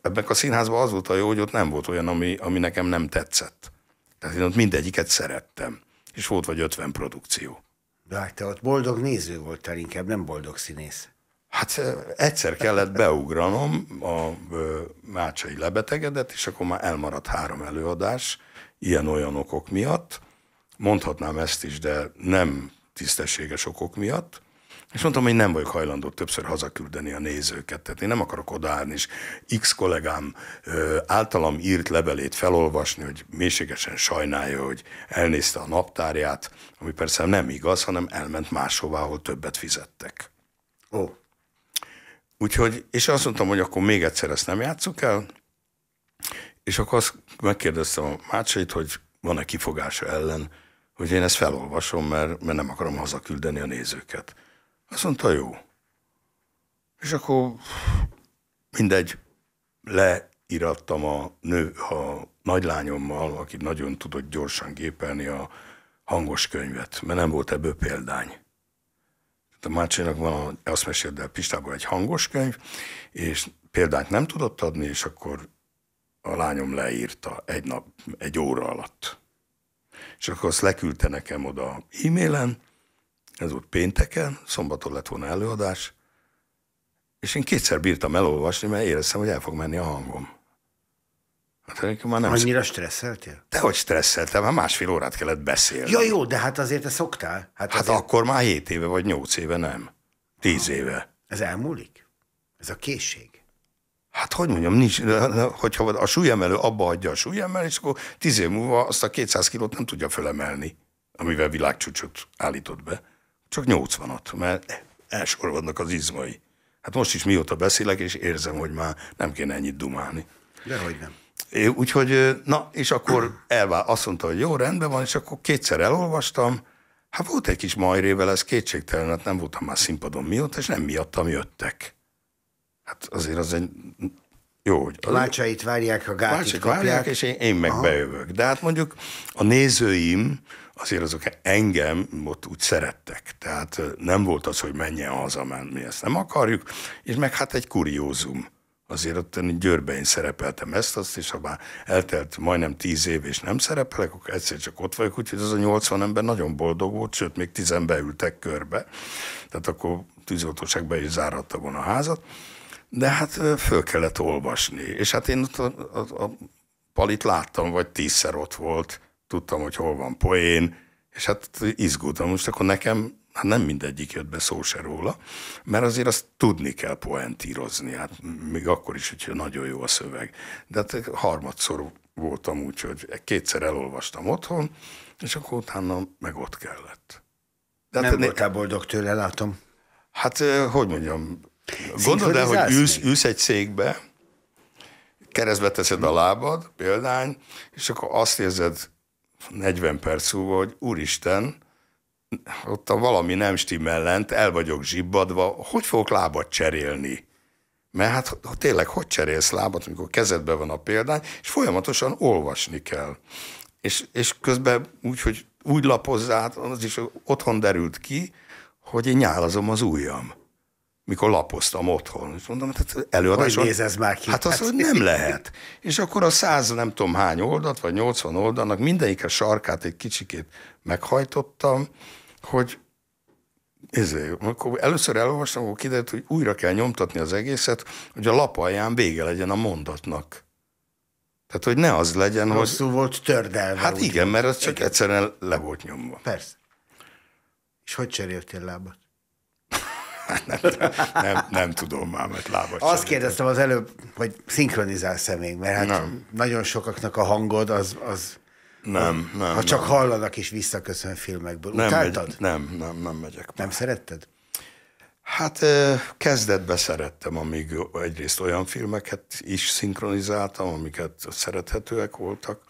ebben a színházban az volt a jó, hogy ott nem volt olyan, ami, ami nekem nem tetszett. Tehát én ott mindegyiket szerettem. És volt vagy 50 produkció. De hát te ott boldog néző voltál inkább, nem boldog színész. Hát egyszer kellett beugranom a Mácsai lebetegedet, és akkor már elmaradt három előadás, ilyen-olyan okok miatt. Mondhatnám ezt is, de nem tisztességes okok miatt. És mondtam, hogy nem vagyok hajlandó többször hazaküldeni a nézőket. Tehát én nem akarok odaállni, és X kollégám ö, általam írt levelét felolvasni, hogy mélységesen sajnálja, hogy elnézte a naptárját, ami persze nem igaz, hanem elment máshová, ahol többet fizettek. Ó. Oh. Úgyhogy, és azt mondtam, hogy akkor még egyszer ezt nem játsszuk el, és akkor azt megkérdeztem a Mácsait, hogy van-e kifogása ellen, hogy én ezt felolvasom, mert, mert nem akarom hazaküldeni a nézőket. Azt mondta, jó. És akkor mindegy, leirattam a nő, a nagylányommal, aki nagyon tudott gyorsan gépelni a hangos könyvet, mert nem volt ebből példány a Mácsénak van, azt mesélte a Pistából egy hangos könyv, és példát nem tudott adni, és akkor a lányom leírta egy nap, egy óra alatt. És akkor azt leküldte nekem oda e-mailen, ez volt pénteken, szombaton lett volna előadás, és én kétszer bírtam elolvasni, mert éreztem, hogy el fog menni a hangom. Hát már nem... Annyira stresszeltél? hogy stresszeltem, már másfél órát kellett beszélni. Ja jó, de hát azért te szoktál. Hát, hát azért... akkor már 7 éve vagy 8 éve nem. 10 ah. éve. Ez elmúlik? Ez a készség? Hát hogy mondjam, nincs, hogyha a súlyemelő abba hagyja a súlyemelést, és akkor 10 év múlva azt a 200 kilót nem tudja fölemelni, amivel világcsúcsot állított be. Csak 80-at, mert elsorvadnak az izmai. Hát most is mióta beszélek, és érzem, hogy már nem kéne ennyit dumálni. Dehogy nem. Úgyhogy, na, és akkor elvá, azt mondta, hogy jó, rendben van, és akkor kétszer elolvastam, hát volt egy kis majrével, ez kétségtelen, hát nem voltam már színpadon mióta, és nem miattam jöttek. Hát azért az egy jó, hogy... A lácsait várják, a gátit várják, és én, én meg Aha. bejövök. De hát mondjuk a nézőim, azért azok engem ott úgy szerettek. Tehát nem volt az, hogy menjen haza, mert mi ezt nem akarjuk. És meg hát egy kuriózum. Azért ott én Győrben én szerepeltem ezt, azt is, ha már eltelt majdnem tíz év, és nem szerepelek, akkor egyszer csak ott vagyok, úgyhogy az a 80 ember nagyon boldog volt, sőt, még tizen beültek körbe, tehát akkor tűzoltóság be is záratta volna a házat, de hát föl kellett olvasni, és hát én ott a, a, a palit láttam, vagy tízszer ott volt, tudtam, hogy hol van poén, és hát izgultam, most akkor nekem hát nem mindegyik jött be szó se róla, mert azért azt tudni kell poentírozni, hát még akkor is, hogyha nagyon jó a szöveg. De hát harmadszor voltam úgy, hogy kétszer elolvastam otthon, és akkor utána meg ott kellett. De hát nem hát, voltál boldog tőle, látom. Hát, hogy mondjam, gondolod el, hogy ülsz, ülsz egy székbe, keresztbe teszed a lábad, példány, és akkor azt érzed 40 perc múlva, hogy úristen, ott a valami nem stimmel lent, el vagyok zsibbadva, hogy fogok lábat cserélni? Mert hát ha tényleg hogy cserélsz lábat, amikor kezedben van a példány, és folyamatosan olvasni kell. És, és közben úgy, hogy úgy lapozzát, az is otthon derült ki, hogy én nyálazom az ujjam mikor lapoztam otthon. És mondom, hát előadás... Hogy ez már ki? Hát az, hogy hát- nem lehet. És akkor a száz nem tudom hány oldalt, vagy 80 oldalnak mindenik a sarkát egy kicsikét meghajtottam, hogy ezért, akkor először elolvastam, akkor kiderült, hogy újra kell nyomtatni az egészet, hogy a lap alján vége legyen a mondatnak. Tehát, hogy ne az legyen, hogy... Rosszul volt tördelve. Hát igen, mert az csak egyszerűen le volt nyomva. Persze. És hogy cseréltél lábat? nem, nem, nem tudom már, mert lábat Azt kérdeztem az előbb, hogy szinkronizálsz -e még, mert hát nem. nagyon sokaknak a hangod az... az nem, nem. Ha csak nem. hallanak és visszaköszön filmekből. Nem Utáltad? Megy, nem, nem, nem megyek. Már. Nem szeretted? Hát kezdetben szerettem, amíg egyrészt olyan filmeket is szinkronizáltam, amiket szerethetőek voltak,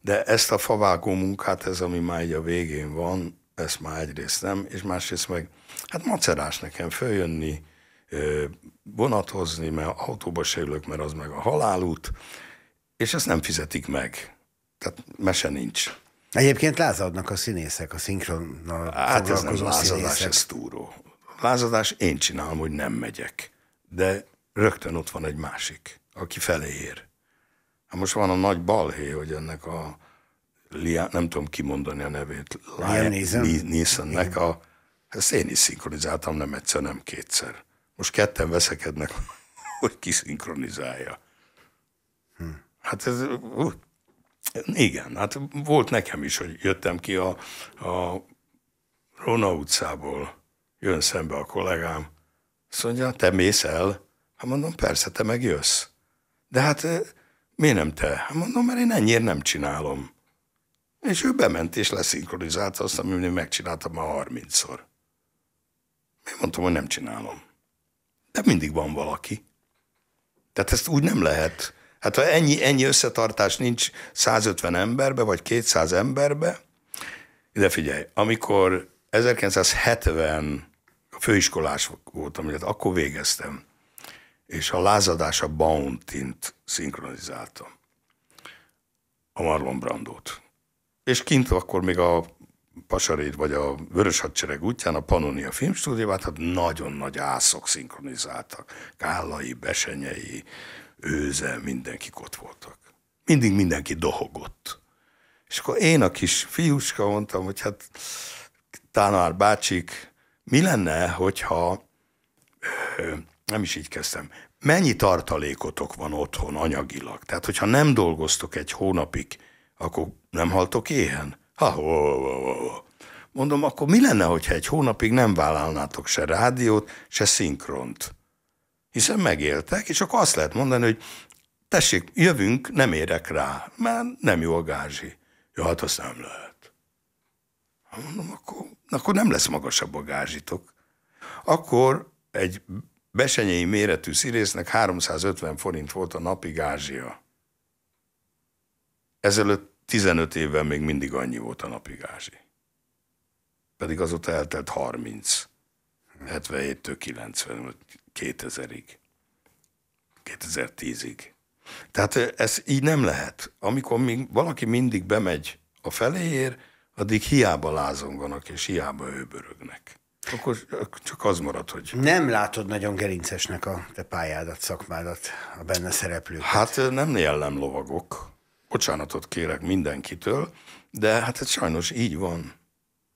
de ezt a favágó munkát, ez ami már így a végén van, ezt már egyrészt nem, és másrészt meg Hát macerás nekem följönni, vonatozni, mert autóba se ülök, mert az meg a halálút, és ezt nem fizetik meg. Tehát mese nincs. Egyébként lázadnak a színészek, a szinkronnal Hát ez nem lázadás, színészek. ez túró. Lázadás én csinálom, hogy nem megyek. De rögtön ott van egy másik, aki felé ér. Hát most van a nagy balhé, hogy ennek a Lia, nem tudom kimondani a nevét, Liam Neesonnek a ezt én is szinkronizáltam, nem egyszer, nem kétszer. Most ketten veszekednek, hogy kiszinkronizálja. Hm. Hát ez, igen, hát volt nekem is, hogy jöttem ki a, a Rona utcából, jön szembe a kollégám, azt mondja, hát te mész el? Hát mondom, persze, te megjössz. De hát eh, miért nem te? Hát mondom, mert én ennyire nem csinálom. És ő bement és leszinkronizálta azt, amit én megcsináltam már 30-szor. Én mondtam, hogy nem csinálom. De mindig van valaki. Tehát ezt úgy nem lehet. Hát ha ennyi, ennyi összetartás nincs 150 emberbe, vagy 200 emberbe, ide figyelj, amikor 1970 főiskolás voltam, illetve akkor végeztem, és a lázadás a Bountint szinkronizáltam, a Marlon Brandot. És kint akkor még a Pasaréd vagy a Vörös Hadsereg útján a Pannonia filmstúdióban, hát nagyon nagy ászok szinkronizáltak. Kállai, Besenyei, Őze, mindenkik ott voltak. Mindig mindenki dohogott. És akkor én a kis fiúska mondtam, hogy hát Tánár bácsik, mi lenne, hogyha nem is így kezdtem, mennyi tartalékotok van otthon anyagilag? Tehát, hogyha nem dolgoztok egy hónapig, akkor nem haltok éhen? ha ho, ho, ho, ho. Mondom, akkor mi lenne, hogyha egy hónapig nem vállalnátok se rádiót, se szinkront? Hiszen megéltek, és akkor azt lehet mondani, hogy tessék, jövünk, nem érek rá, mert nem jó a gázsi. Ja, hát azt nem lehet. Mondom, akkor, akkor nem lesz magasabb a gázsitok. Akkor egy besenyei méretű szírésznek 350 forint volt a napi gázsia. Ezelőtt 15 évvel még mindig annyi volt a napigási. Pedig azóta eltelt 30. 77-től 90, 2000-ig. 2010-ig. Tehát ez így nem lehet. Amikor még valaki mindig bemegy a feléért, addig hiába lázonganak és hiába őbörögnek. Akkor csak az marad, hogy... Nem látod nagyon gerincesnek a te pályádat, szakmádat, a benne szereplőket. Hát nem jellem lovagok bocsánatot kérek mindenkitől, de hát ez sajnos így van.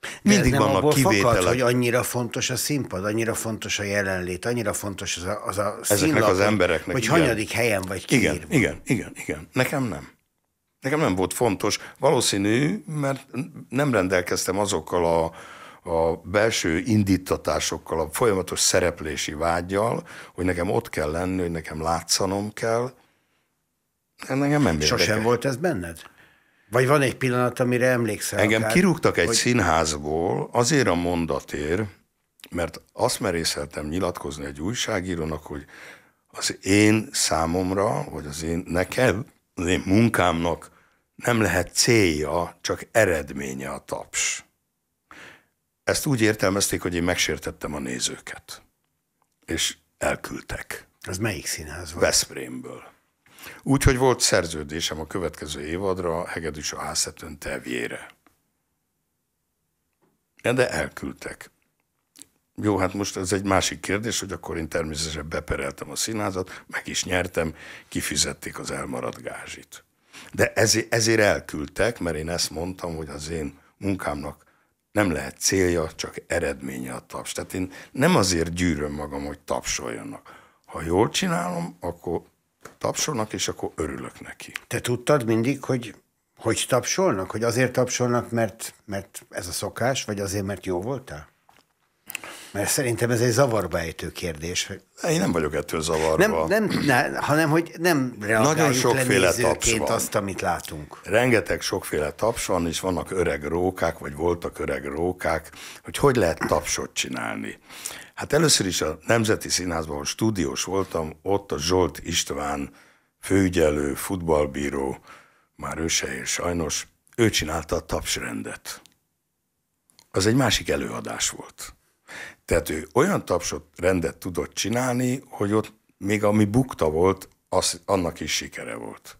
De Mindig van a kivétel. hogy annyira fontos a színpad, annyira fontos a jelenlét, annyira fontos az a, az a színlap, Ezeknek az embereknek. Hogy igen. hanyadik helyen vagy kiírva. Igen, igen, igen, igen. Nekem nem. Nekem nem volt fontos. Valószínű, mert nem rendelkeztem azokkal a, a belső indítatásokkal, a folyamatos szereplési vágyjal, hogy nekem ott kell lenni, hogy nekem látszanom kell, Hát Engem nem érdekel. Sosem volt ez benned? Vagy van egy pillanat, amire emlékszel? Engem akár, kirúgtak egy hogy... színházból azért a mondatért, mert azt merészeltem nyilatkozni egy újságírónak, hogy az én számomra, vagy az én nekem, az én munkámnak nem lehet célja, csak eredménye a taps. Ezt úgy értelmezték, hogy én megsértettem a nézőket. És elküldtek. Az melyik színház volt? Veszprémből. Úgyhogy volt szerződésem a következő évadra Hegedűs a Hászetön tevjére. De elküldtek. Jó, hát most ez egy másik kérdés, hogy akkor én természetesen bepereltem a színházat, meg is nyertem, kifizették az elmaradt gázsit. De ezért, ezért elküldtek, mert én ezt mondtam, hogy az én munkámnak nem lehet célja, csak eredménye a taps. Tehát én nem azért gyűröm magam, hogy tapsoljanak. Ha jól csinálom, akkor tapsolnak, és akkor örülök neki. Te tudtad mindig, hogy hogy tapsolnak? Hogy azért tapsolnak, mert, mert ez a szokás, vagy azért, mert jó voltál? Mert szerintem ez egy zavarba ejtő kérdés. Én nem vagyok ettől zavarva. Nem, nem ne, hanem hogy nem reagáljuk Nagyon sokféle taps van. azt, amit látunk. Rengeteg sokféle taps van, és vannak öreg rókák, vagy voltak öreg rókák, hogy hogy lehet tapsot csinálni. Hát először is a Nemzeti Színházban, ahol stúdiós voltam, ott a Zsolt István főügyelő, futballbíró, már ő se él, sajnos, ő csinálta a tapsrendet. Az egy másik előadás volt. Tehát ő olyan tapsot rendet tudott csinálni, hogy ott még ami bukta volt, az, annak is sikere volt.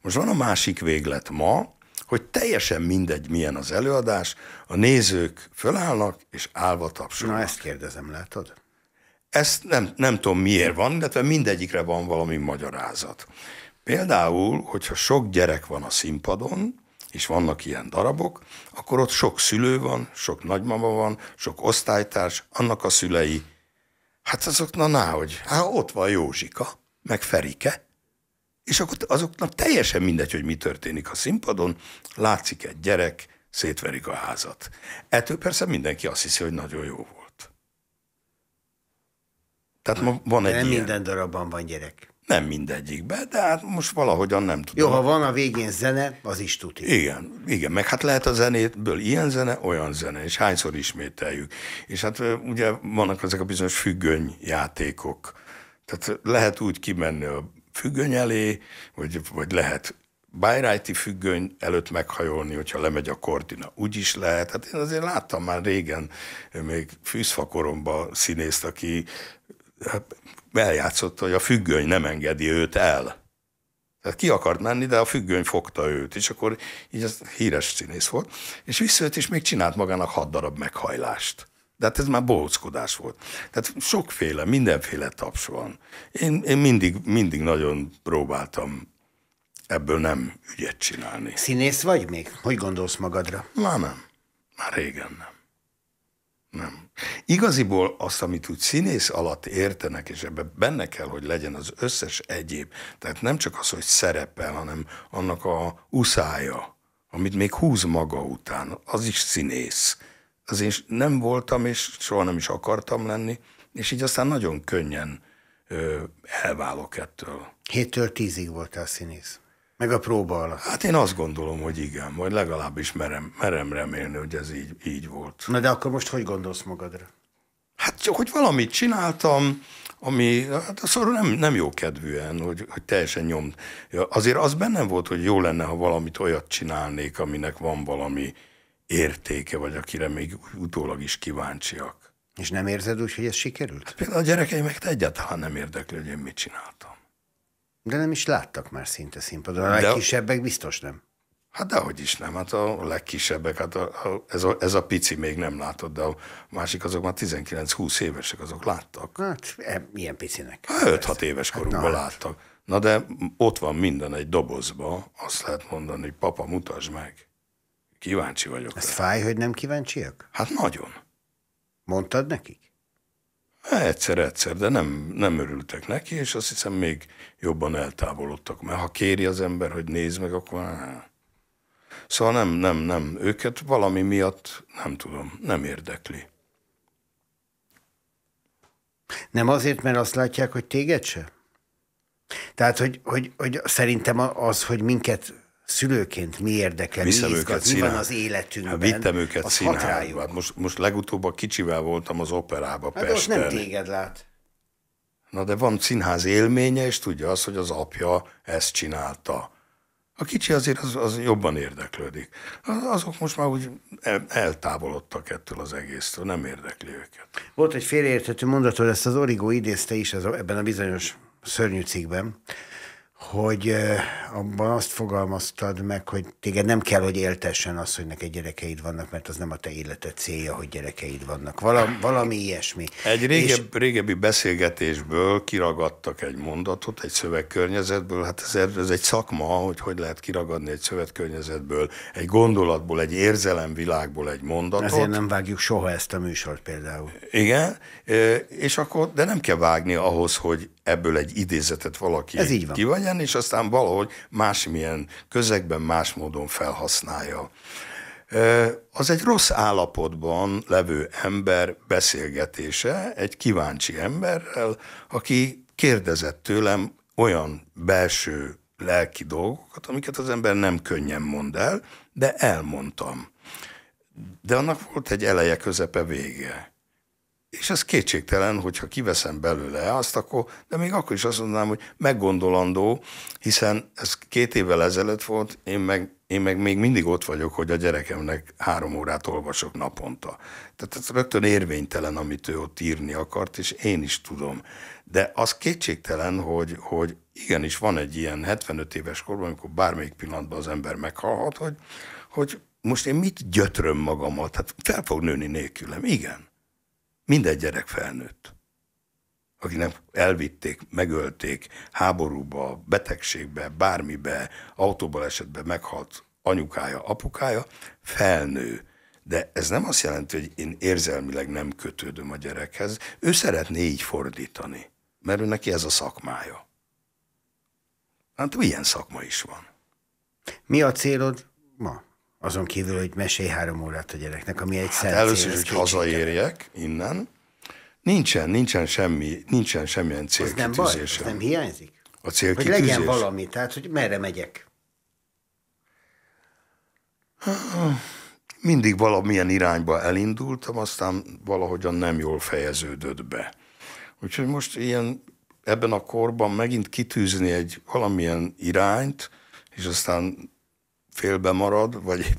Most van a másik véglet ma, hogy teljesen mindegy, milyen az előadás, a nézők fölállnak és állva tapsolnak. Na ezt kérdezem, látod? Ezt nem, nem tudom miért van, illetve mindegyikre van valami magyarázat. Például, hogyha sok gyerek van a színpadon, és vannak ilyen darabok, akkor ott sok szülő van, sok nagymama van, sok osztálytárs, annak a szülei. Hát azok, na náhogy, hát ott van Józsika, meg Ferike, és akkor azoknak teljesen mindegy, hogy mi történik a színpadon, látszik egy gyerek, szétverik a házat. Ettől persze mindenki azt hiszi, hogy nagyon jó volt. Tehát ma van egy Nem ilyen. minden darabban van gyerek. Nem mindegyikbe, de hát most valahogyan nem tudom. Jó, ha van a végén zene, az is tuti. Igen, igen, meg hát lehet a zenétből ilyen zene, olyan zene, és hányszor ismételjük. És hát ugye vannak ezek a bizonyos függöny játékok. Tehát lehet úgy kimenni a függöny elé, vagy, vagy lehet bájrájti függöny előtt meghajolni, hogyha lemegy a kordina. Úgy is lehet. Hát én azért láttam már régen, még fűszfakoromba színészt, aki hát eljátszott, hogy a függöny nem engedi őt el. Tehát ki akart menni, de a függöny fogta őt, és akkor így az híres színész volt, és visszajött, és még csinált magának hat darab meghajlást. De hát ez már bohóckodás volt. Tehát sokféle, mindenféle taps van. Én, én mindig, mindig nagyon próbáltam ebből nem ügyet csinálni. Színész vagy még? Hogy gondolsz magadra? Már nem. Már régen nem. Nem. Igaziból azt, amit úgy színész alatt értenek, és ebben benne kell, hogy legyen az összes egyéb, tehát nem csak az, hogy szerepel, hanem annak a uszája, amit még húz maga után, az is színész. Az én nem voltam, és soha nem is akartam lenni, és így aztán nagyon könnyen ö, elválok ettől. Héttől tízig voltál színész. Meg a próba alatt. Hát én azt gondolom, hogy igen, majd legalábbis merem, merem remélni, hogy ez így, így volt. Na de akkor most hogy gondolsz magadra? Hát csak, hogy valamit csináltam, ami hát szóval nem, nem jó kedvűen, hogy, hogy teljesen nyom. Ja Azért az bennem volt, hogy jó lenne, ha valamit olyat csinálnék, aminek van valami értéke, vagy akire még utólag is kíváncsiak. És nem érzed úgy, hogy ez sikerült? Hát például a gyerekeimeket egyáltalán nem érdekli, hogy én mit csináltam. De nem is láttak már szinte színpadon. A legkisebbek biztos nem. Hát dehogy is nem, hát a legkisebbek, hát a, a, ez, a, ez a pici még nem látott, de a másik azok már 19-20 évesek, azok láttak. Hát e, milyen picinek? 5-6 hát éves korukban hát, na, hát. láttak. Na de ott van minden egy dobozba, azt lehet mondani, hogy papa, mutasd meg. Kíváncsi vagyok. Ez fáj, hogy nem kíváncsiak? Hát nagyon. Mondtad nekik? Egyszer-egyszer, hát de nem, nem örültek neki, és azt hiszem még jobban eltávolodtak. Mert ha kéri az ember, hogy nézd meg, akkor... Szóval nem, nem, nem. Őket valami miatt, nem tudom, nem érdekli. Nem azért, mert azt látják, hogy téged se? Tehát, hogy, hogy, hogy szerintem az, hogy minket szülőként mi érdekel, Viszem mi, izgat, mi van az életünkben. Hát vittem őket színházba. Hát most, most legutóbb a kicsivel voltam az operába hát Pesten. nem téged lát. Na de van színház élménye, és tudja az hogy az apja ezt csinálta. A kicsi azért az, az jobban érdeklődik. Azok most már úgy el, eltávolodtak ettől az egésztől, nem érdekli őket. Volt egy félreérthető mondat, hogy ezt az Origo idézte is a, ebben a bizonyos szörnyű cikkben, hogy abban azt fogalmaztad meg, hogy téged nem kell, hogy éltessen az, hogy neked gyerekeid vannak, mert az nem a te életed célja, hogy gyerekeid vannak. Valami, valami ilyesmi. Egy régebb, És... régebbi beszélgetésből kiragadtak egy mondatot, egy szövegkörnyezetből, hát ez, ez egy szakma, hogy hogy lehet kiragadni egy szövegkörnyezetből, egy gondolatból, egy érzelemvilágból egy mondatot. Azért nem vágjuk soha ezt a műsort például. Igen, és akkor, de nem kell vágni ahhoz, hogy ebből egy idézetet valaki Ez így van. kivegyen, és aztán valahogy másmilyen közegben, más módon felhasználja. Az egy rossz állapotban levő ember beszélgetése egy kíváncsi emberrel, aki kérdezett tőlem olyan belső lelki dolgokat, amiket az ember nem könnyen mond el, de elmondtam. De annak volt egy eleje, közepe, vége. És ez kétségtelen, hogyha kiveszem belőle azt, akkor, de még akkor is azt mondanám, hogy meggondolandó, hiszen ez két évvel ezelőtt volt, én meg, én meg még mindig ott vagyok, hogy a gyerekemnek három órát olvasok naponta. Tehát ez rögtön érvénytelen, amit ő ott írni akart, és én is tudom. De az kétségtelen, hogy, hogy igenis van egy ilyen 75 éves korban, amikor bármelyik pillanatban az ember meghalhat, hogy, hogy most én mit gyötröm magamat? Hát fel fog nőni nélkülem, igen. Minden gyerek felnőtt, akinek elvitték, megölték, háborúba, betegségbe, bármibe, autóbalesetbe meghalt anyukája, apukája, felnő. De ez nem azt jelenti, hogy én érzelmileg nem kötődöm a gyerekhez. Ő szeretné így fordítani, mert ő neki ez a szakmája. Hát ilyen szakma is van. Mi a célod ma? Azon kívül, hogy mesélj három órát a gyereknek, ami egy hát Először is, hogy hazaérjek innen. Nincsen, nincsen semmi, nincsen semmilyen célkitűzésem. Ez nem baj, nem hiányzik? A célkitűzés? Hogy legyen valami, tehát hogy merre megyek. Mindig valamilyen irányba elindultam, aztán valahogyan nem jól fejeződött be. Úgyhogy most ilyen ebben a korban megint kitűzni egy valamilyen irányt, és aztán félbe marad, vagy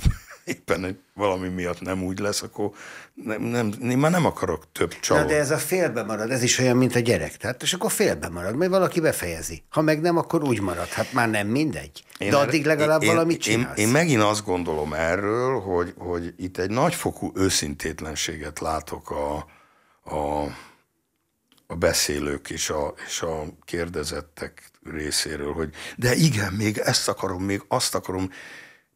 éppen valami miatt nem úgy lesz, akkor nem, nem, én már nem akarok több csalódást. de ez a félbe marad, ez is olyan, mint a gyerek. Tehát, és akkor félbe marad, mert valaki befejezi. Ha meg nem, akkor úgy marad. Hát már nem mindegy. Én de addig legalább én, valamit csinálsz. Én, én megint azt gondolom erről, hogy, hogy itt egy nagyfokú őszintétlenséget látok a, a a beszélők és a, és a kérdezettek részéről, hogy de igen, még ezt akarom, még azt akarom,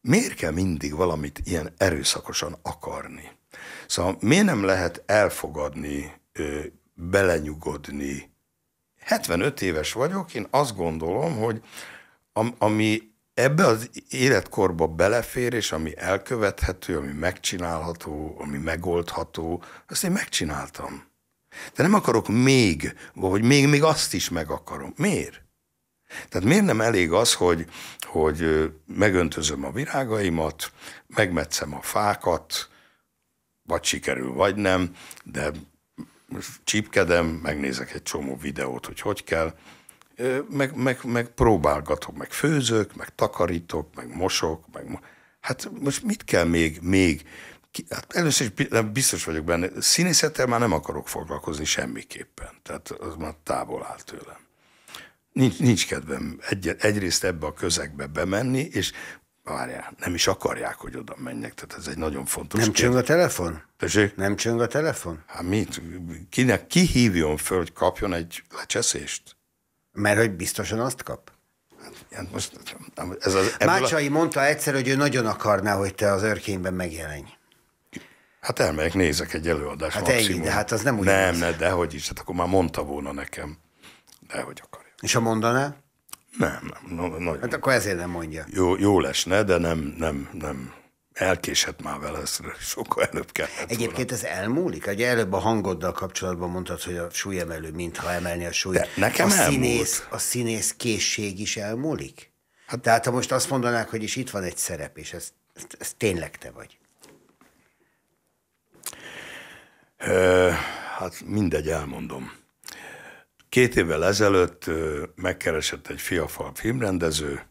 miért kell mindig valamit ilyen erőszakosan akarni? Szóval miért nem lehet elfogadni, belenyugodni? 75 éves vagyok, én azt gondolom, hogy am, ami ebbe az életkorba belefér, és ami elkövethető, ami megcsinálható, ami megoldható, azt én megcsináltam. De nem akarok még, vagy még, még azt is meg akarom. Miért? Tehát miért nem elég az, hogy, hogy megöntözöm a virágaimat, megmetszem a fákat, vagy sikerül, vagy nem, de csípkedem, megnézek egy csomó videót, hogy hogy kell, meg, meg, meg próbálgatok, meg főzök, meg takarítok, meg mosok, meg hát most mit kell még, még, hát először is biztos vagyok benne, színészettel már nem akarok foglalkozni semmiképpen, tehát az már távol áll tőlem nincs, nincs kedvem egy, egyrészt ebbe a közegbe bemenni, és várjál, nem is akarják, hogy oda menjek, tehát ez egy nagyon fontos Nem csöng a telefon? Tessék? Nem csöng a telefon? Hát mit? Kinek, ki hívjon föl, hogy kapjon egy lecseszést? Mert hogy biztosan azt kap? Hát, most, ez az, Mácsai a... mondta egyszer, hogy ő nagyon akarná, hogy te az örkényben megjelenj. Hát elmegyek, nézek egy előadást Hát maximum. ennyi, de hát az nem úgy. Nem, ne, dehogy is, hát akkor már mondta volna nekem. Dehogy és ha mondaná? Nem, nem. No, nagyon. Hát akkor ezért nem mondja. Jó, jó lesne, de nem, nem, nem. Elkésett már vele, ezt sokkal előbb kell. Egyébként volna. ez elmúlik? Ugye előbb a hangoddal kapcsolatban mondtad, hogy a súlyemelő, mintha emelni a súlyt. De nekem a elmúlt. színész, a színész készség is elmúlik? Hát, Tehát ha most azt mondanák, hogy is itt van egy szerep, és ez, ez, ez tényleg te vagy. Hát mindegy, elmondom. Két évvel ezelőtt megkeresett egy fiafal filmrendező,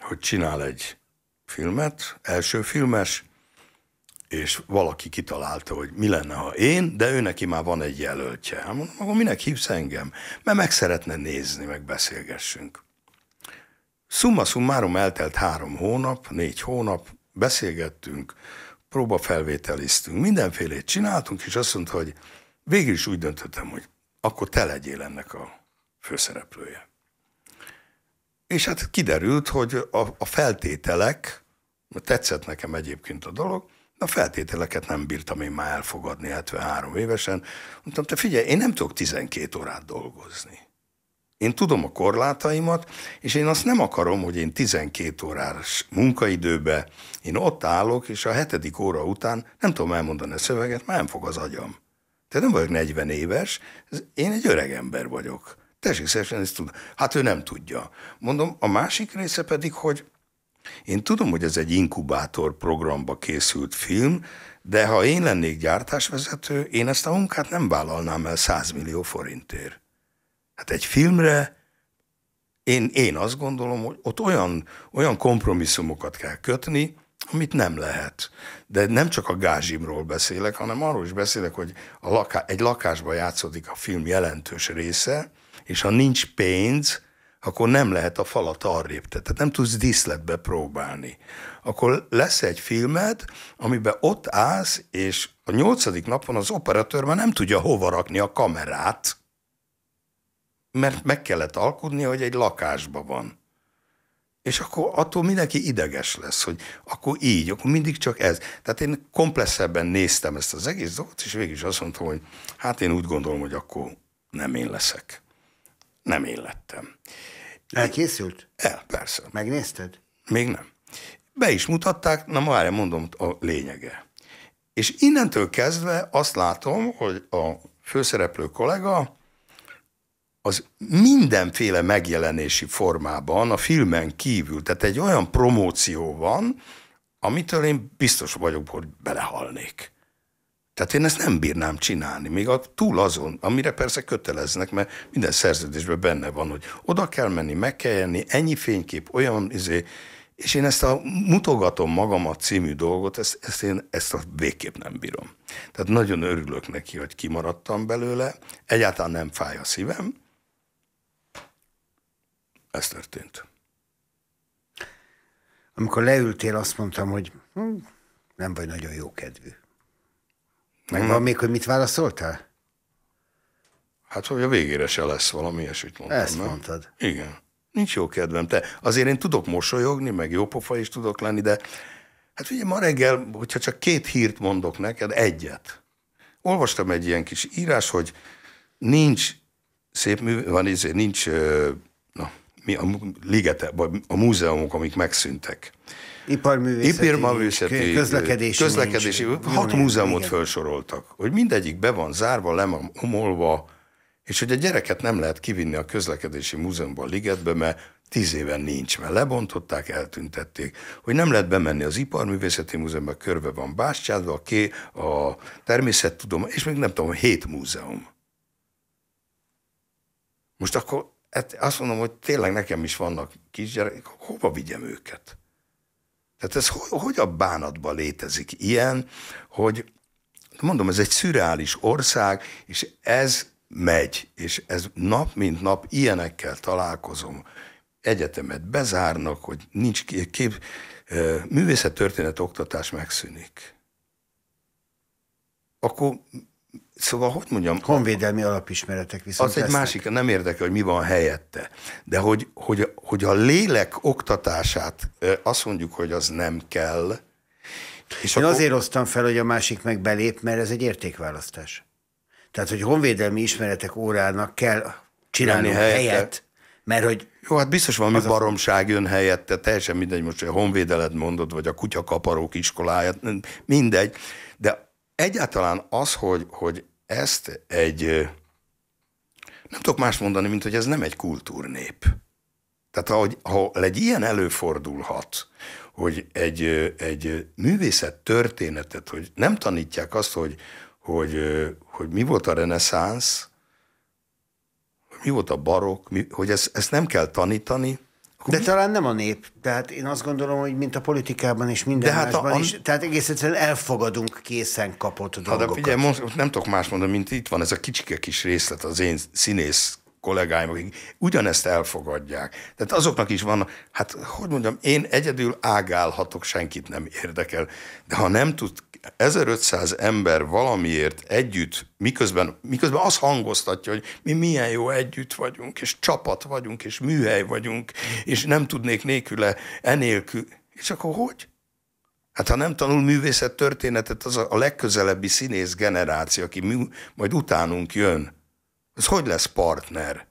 hogy csinál egy filmet, első filmes, és valaki kitalálta, hogy mi lenne, ha én, de ő neki már van egy jelöltje. Hát mondom, akkor minek hívsz engem? Mert meg szeretne nézni, meg beszélgessünk. Summa summarum eltelt három hónap, négy hónap, beszélgettünk, próbafelvételiztünk, mindenfélét csináltunk, és azt mondta, hogy végül is úgy döntöttem, hogy akkor te legyél ennek a főszereplője. És hát kiderült, hogy a, a feltételek, mert tetszett nekem egyébként a dolog, de a feltételeket nem bírtam én már elfogadni 73 évesen. Mondtam, te figyelj, én nem tudok 12 órát dolgozni. Én tudom a korlátaimat, és én azt nem akarom, hogy én 12 órás munkaidőbe, én ott állok, és a hetedik óra után nem tudom elmondani a szöveget, már nem fog az agyam. Tehát nem vagyok 40 éves, én egy öreg ember vagyok. Tessék szépen ezt tudom. Hát ő nem tudja. Mondom, a másik része pedig, hogy én tudom, hogy ez egy inkubátor programba készült film, de ha én lennék gyártásvezető, én ezt a munkát nem vállalnám el 100 millió forintért. Hát egy filmre én, én azt gondolom, hogy ott olyan, olyan kompromisszumokat kell kötni, amit nem lehet. De nem csak a gázsimról beszélek, hanem arról is beszélek, hogy a laká- egy lakásban játszódik a film jelentős része, és ha nincs pénz, akkor nem lehet a falat arrébb, tehát nem tudsz díszletbe próbálni. Akkor lesz egy filmed, amiben ott állsz, és a nyolcadik napon az operatőr már nem tudja hova rakni a kamerát, mert meg kellett alkudni, hogy egy lakásban van és akkor attól mindenki ideges lesz, hogy akkor így, akkor mindig csak ez. Tehát én komplexebben néztem ezt az egész dolgot, és végig is azt mondtam, hogy hát én úgy gondolom, hogy akkor nem én leszek. Nem én lettem. Elkészült? El, persze. Megnézted? Még nem. Be is mutatták, na már mondom a lényege. És innentől kezdve azt látom, hogy a főszereplő kollega az mindenféle megjelenési formában, a filmen kívül, tehát egy olyan promóció van, amitől én biztos vagyok, hogy belehalnék. Tehát én ezt nem bírnám csinálni, még a, túl azon, amire persze köteleznek, mert minden szerződésben benne van, hogy oda kell menni, meg kell jönni, ennyi fénykép, olyan izé, és én ezt a mutogatom magamat című dolgot, ezt, ezt én ezt a végképp nem bírom. Tehát nagyon örülök neki, hogy kimaradtam belőle, egyáltalán nem fáj a szívem, ez történt. Amikor leültél, azt mondtam, hogy hm, nem vagy nagyon jó kedvű. Meg hmm. van még, hogy mit válaszoltál? Hát, hogy a végére se lesz valami ilyesmit mondtam. Ezt nem? mondtad. Igen. Nincs jó kedvem. Te, azért én tudok mosolyogni, meg jó pofa is tudok lenni, de hát ugye ma reggel, hogyha csak két hírt mondok neked, egyet. Olvastam egy ilyen kis írás, hogy nincs szép mű, van izé, nincs ö, mi a, ligete, vagy a múzeumok, amik megszűntek. Iparművészeti, Iparművészeti közlekedési, közlekedési nincs. hat nincs, múzeumot igen. felsoroltak, hogy mindegyik be van zárva, le van omolva, és hogy a gyereket nem lehet kivinni a közlekedési múzeumban a ligetbe, mert tíz éven nincs, mert lebontották, eltüntették. Hogy nem lehet bemenni az Iparművészeti Múzeumban, körbe van Bástyádva, a, ké, a természettudomány, és még nem tudom, hét múzeum. Most akkor hát azt mondom, hogy tényleg nekem is vannak kisgyerek, hova vigyem őket? Tehát ez ho- hogy a bánatban létezik ilyen, hogy mondom, ez egy szürreális ország, és ez megy, és ez nap mint nap ilyenekkel találkozom. Egyetemet bezárnak, hogy nincs kép, kép művészettörténet oktatás megszűnik. Akkor Szóval, hogy mondjam? Honvédelmi alapismeretek viszont Az egy lesznek. másik, nem érdekel, hogy mi van helyette. De hogy, hogy, hogy a lélek oktatását azt mondjuk, hogy az nem kell. És Én akkor... azért osztam fel, hogy a másik meg belép, mert ez egy értékválasztás. Tehát, hogy honvédelmi ismeretek órának kell csinálni helyet, mert hogy jó, hát biztos valami az baromság jön helyette, teljesen mindegy, most a honvédelet mondod, vagy a kutyakaparók iskoláját, mindegy egyáltalán az, hogy, hogy ezt egy, nem tudok más mondani, mint hogy ez nem egy kultúrnép. Tehát ahogy, ha egy ilyen előfordulhat, hogy egy, egy művészet történetet, hogy nem tanítják azt, hogy, hogy, hogy mi volt a reneszánsz, mi volt a barok, mi, hogy ezt, ezt nem kell tanítani, de talán nem a nép. Tehát én azt gondolom, hogy mint a politikában és minden de hát másban a, is. Tehát egész egyszerűen elfogadunk készen kapott hát dolgokat. De figyelj, most nem tudok más mondani, mint itt van ez a kicsike kis részlet az én színész kollégáim, akik ugyanezt elfogadják. Tehát azoknak is van, hát hogy mondjam, én egyedül ágálhatok, senkit nem érdekel, de ha nem tud 1500 ember valamiért együtt, miközben, miközben azt hangoztatja, hogy mi milyen jó együtt vagyunk, és csapat vagyunk, és műhely vagyunk, és nem tudnék nélküle, enélkül. És akkor hogy? Hát ha nem tanul művészet történetet, az a legközelebbi színész generáció, aki mű, majd utánunk jön. Az hogy lesz partner?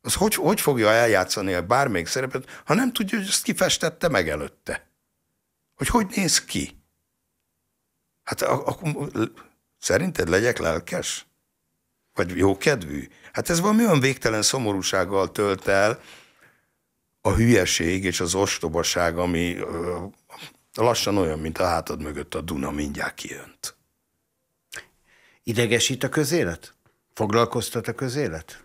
Az hogy, hogy fogja eljátszani a bármelyik szerepet, ha nem tudja, hogy ezt kifestette meg előtte? Hogy hogy néz ki? Hát akkor szerinted legyek lelkes? Vagy jókedvű? Hát ez valami olyan végtelen szomorúsággal tölt el a hülyeség és az ostobaság, ami ö, lassan olyan, mint a hátad mögött a Duna mindjárt kijönt. Idegesít a közélet? Foglalkoztat a közélet?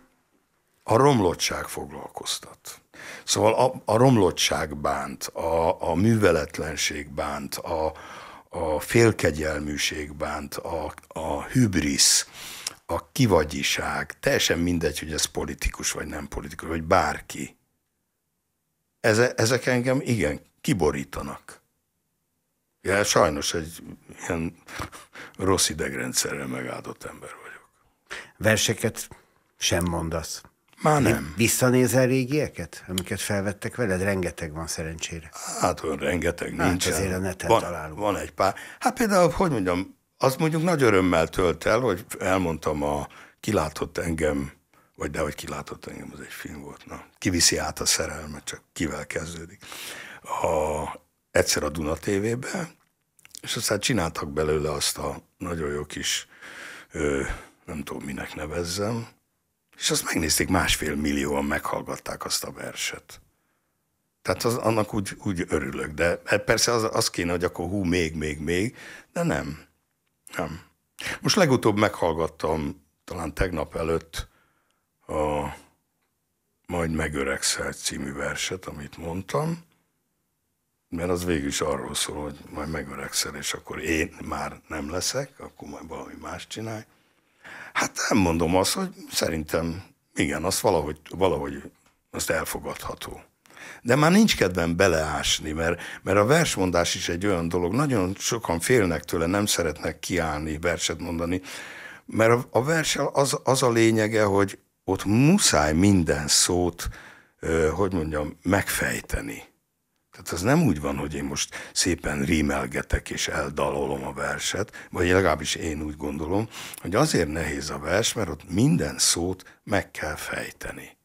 A romlottság foglalkoztat. Szóval a, a romlottság bánt, a, a műveletlenség bánt, a, a félkegyelműség bánt, a, a hübrisz, a kivagyiság, teljesen mindegy, hogy ez politikus vagy nem politikus, vagy bárki. Eze, ezek engem igen kiborítanak. Ja, sajnos egy ilyen rossz idegrendszerrel megáldott ember vagyok. Verseket sem mondasz. Már nem. Visszanézel régieket, amiket felvettek veled? Rengeteg van szerencsére. Hát olyan rengeteg hát nincs. azért a neten van, találunk. Van egy pár. Hát például, hogy mondjam, azt mondjuk nagy örömmel tölt el, hogy elmondtam a kilátott engem, vagy de hogy kilátott engem, az egy film volt. Na, kiviszi át a szerelmet, csak kivel kezdődik. A, egyszer a Duna tv és aztán csináltak belőle azt a nagyon jó kis, ö, nem tudom minek nevezzem, és azt megnézték, másfél millióan meghallgatták azt a verset. Tehát az, annak úgy, úgy örülök, de e, persze az, az kéne, hogy akkor hú, még, még, még, de nem. Nem. Most legutóbb meghallgattam, talán tegnap előtt a Majd megöregszel című verset, amit mondtam, mert az végül is arról szól, hogy majd megöregszel, és akkor én már nem leszek, akkor majd valami más csinálj. Hát nem mondom azt, hogy szerintem igen, az valahogy, valahogy azt elfogadható. De már nincs kedvem beleásni, mert, mert a versmondás is egy olyan dolog, nagyon sokan félnek tőle, nem szeretnek kiállni, verset mondani, mert a, a versel az, az a lényege, hogy ott muszáj minden szót, hogy mondjam, megfejteni. Tehát az nem úgy van, hogy én most szépen rímelgetek és eldalolom a verset, vagy legalábbis én úgy gondolom, hogy azért nehéz a vers, mert ott minden szót meg kell fejteni.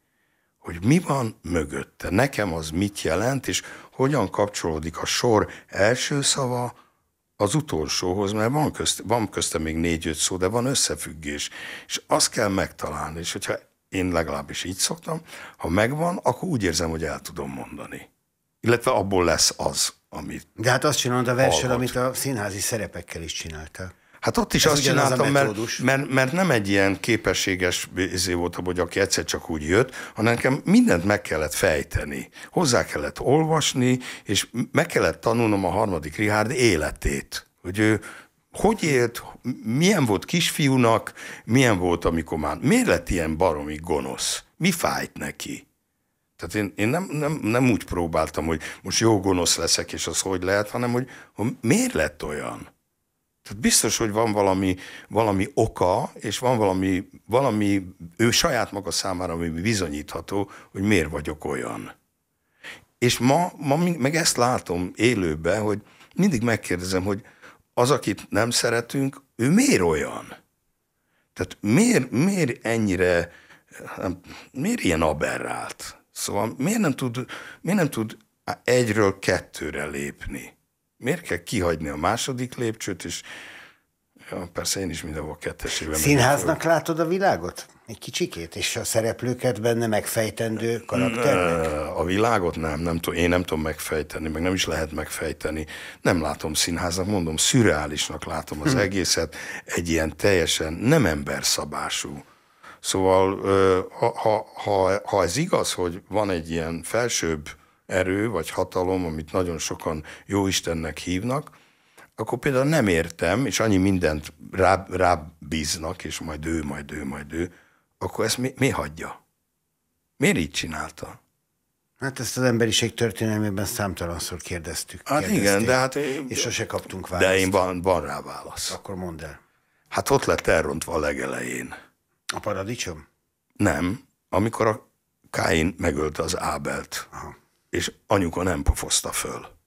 Hogy mi van mögötte, nekem az mit jelent, és hogyan kapcsolódik a sor első szava az utolsóhoz, mert van, közt, van közte még négy-öt szó, de van összefüggés, és azt kell megtalálni, és hogyha én legalábbis így szoktam, ha megvan, akkor úgy érzem, hogy el tudom mondani illetve abból lesz az, amit De hát azt csinálod a versen, amit a színházi szerepekkel is csinálta. Hát ott is Ez azt csináltam, mert, mert, mert nem egy ilyen képességes izé volt, hogy aki egyszer csak úgy jött, hanem nekem mindent meg kellett fejteni. Hozzá kellett olvasni, és meg kellett tanulnom a harmadik Rihárd életét. Hogy ő hogy élt, milyen volt kisfiúnak, milyen volt, amikor már, miért lett ilyen baromi gonosz, mi fájt neki. Tehát én, én nem, nem, nem úgy próbáltam, hogy most jó gonosz leszek, és az hogy lehet, hanem hogy, hogy miért lett olyan? Tehát biztos, hogy van valami, valami oka, és van valami, valami ő saját maga számára, ami bizonyítható, hogy miért vagyok olyan. És ma, ma meg ezt látom élőben, hogy mindig megkérdezem, hogy az, akit nem szeretünk, ő miért olyan? Tehát miért, miért ennyire, miért ilyen aberrált? Szóval miért nem tud, miért nem tud egyről kettőre lépni? Miért kell kihagyni a második lépcsőt, és ja, persze én is mindenhol kettesében. Színháznak vagyok. látod a világot? Egy kicsikét, és a szereplőket benne megfejtendő karakternek? A világot nem, nem tudom, én nem tudom megfejteni, meg nem is lehet megfejteni. Nem látom színháznak, mondom, szürreálisnak látom az hm. egészet, egy ilyen teljesen nem emberszabású Szóval ha, ha, ha ez igaz, hogy van egy ilyen felsőbb erő vagy hatalom, amit nagyon sokan jóistennek hívnak, akkor például nem értem, és annyi mindent rá, és majd ő, majd ő, majd ő, akkor ezt mi, mi hagyja? Miért így csinálta? Hát ezt az emberiség történelmében számtalanszor kérdeztük. Hát igen, de hát... Én, és sose kaptunk választ. De én van, van rá válasz. Akkor mondd el. Hát ott lett elrontva a legelején. A paradicsom? Nem. Amikor a Káin megölte az Ábelt, Aha. és anyuka nem pofozta föl,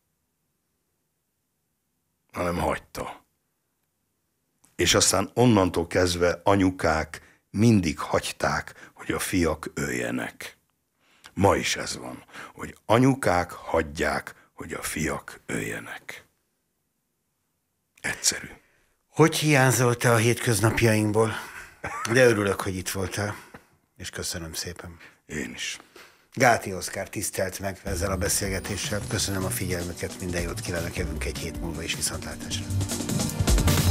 hanem hagyta. És aztán onnantól kezdve anyukák mindig hagyták, hogy a fiak öljenek. Ma is ez van, hogy anyukák hagyják, hogy a fiak öljenek. Egyszerű. Hogy hiányzol te a hétköznapjainkból? De örülök, hogy itt voltál, és köszönöm szépen. Én is. Gáti Oszkár tisztelt meg ezzel a beszélgetéssel. Köszönöm a figyelmüket, minden jót kívánok, jövünk egy hét múlva is viszontlátásra.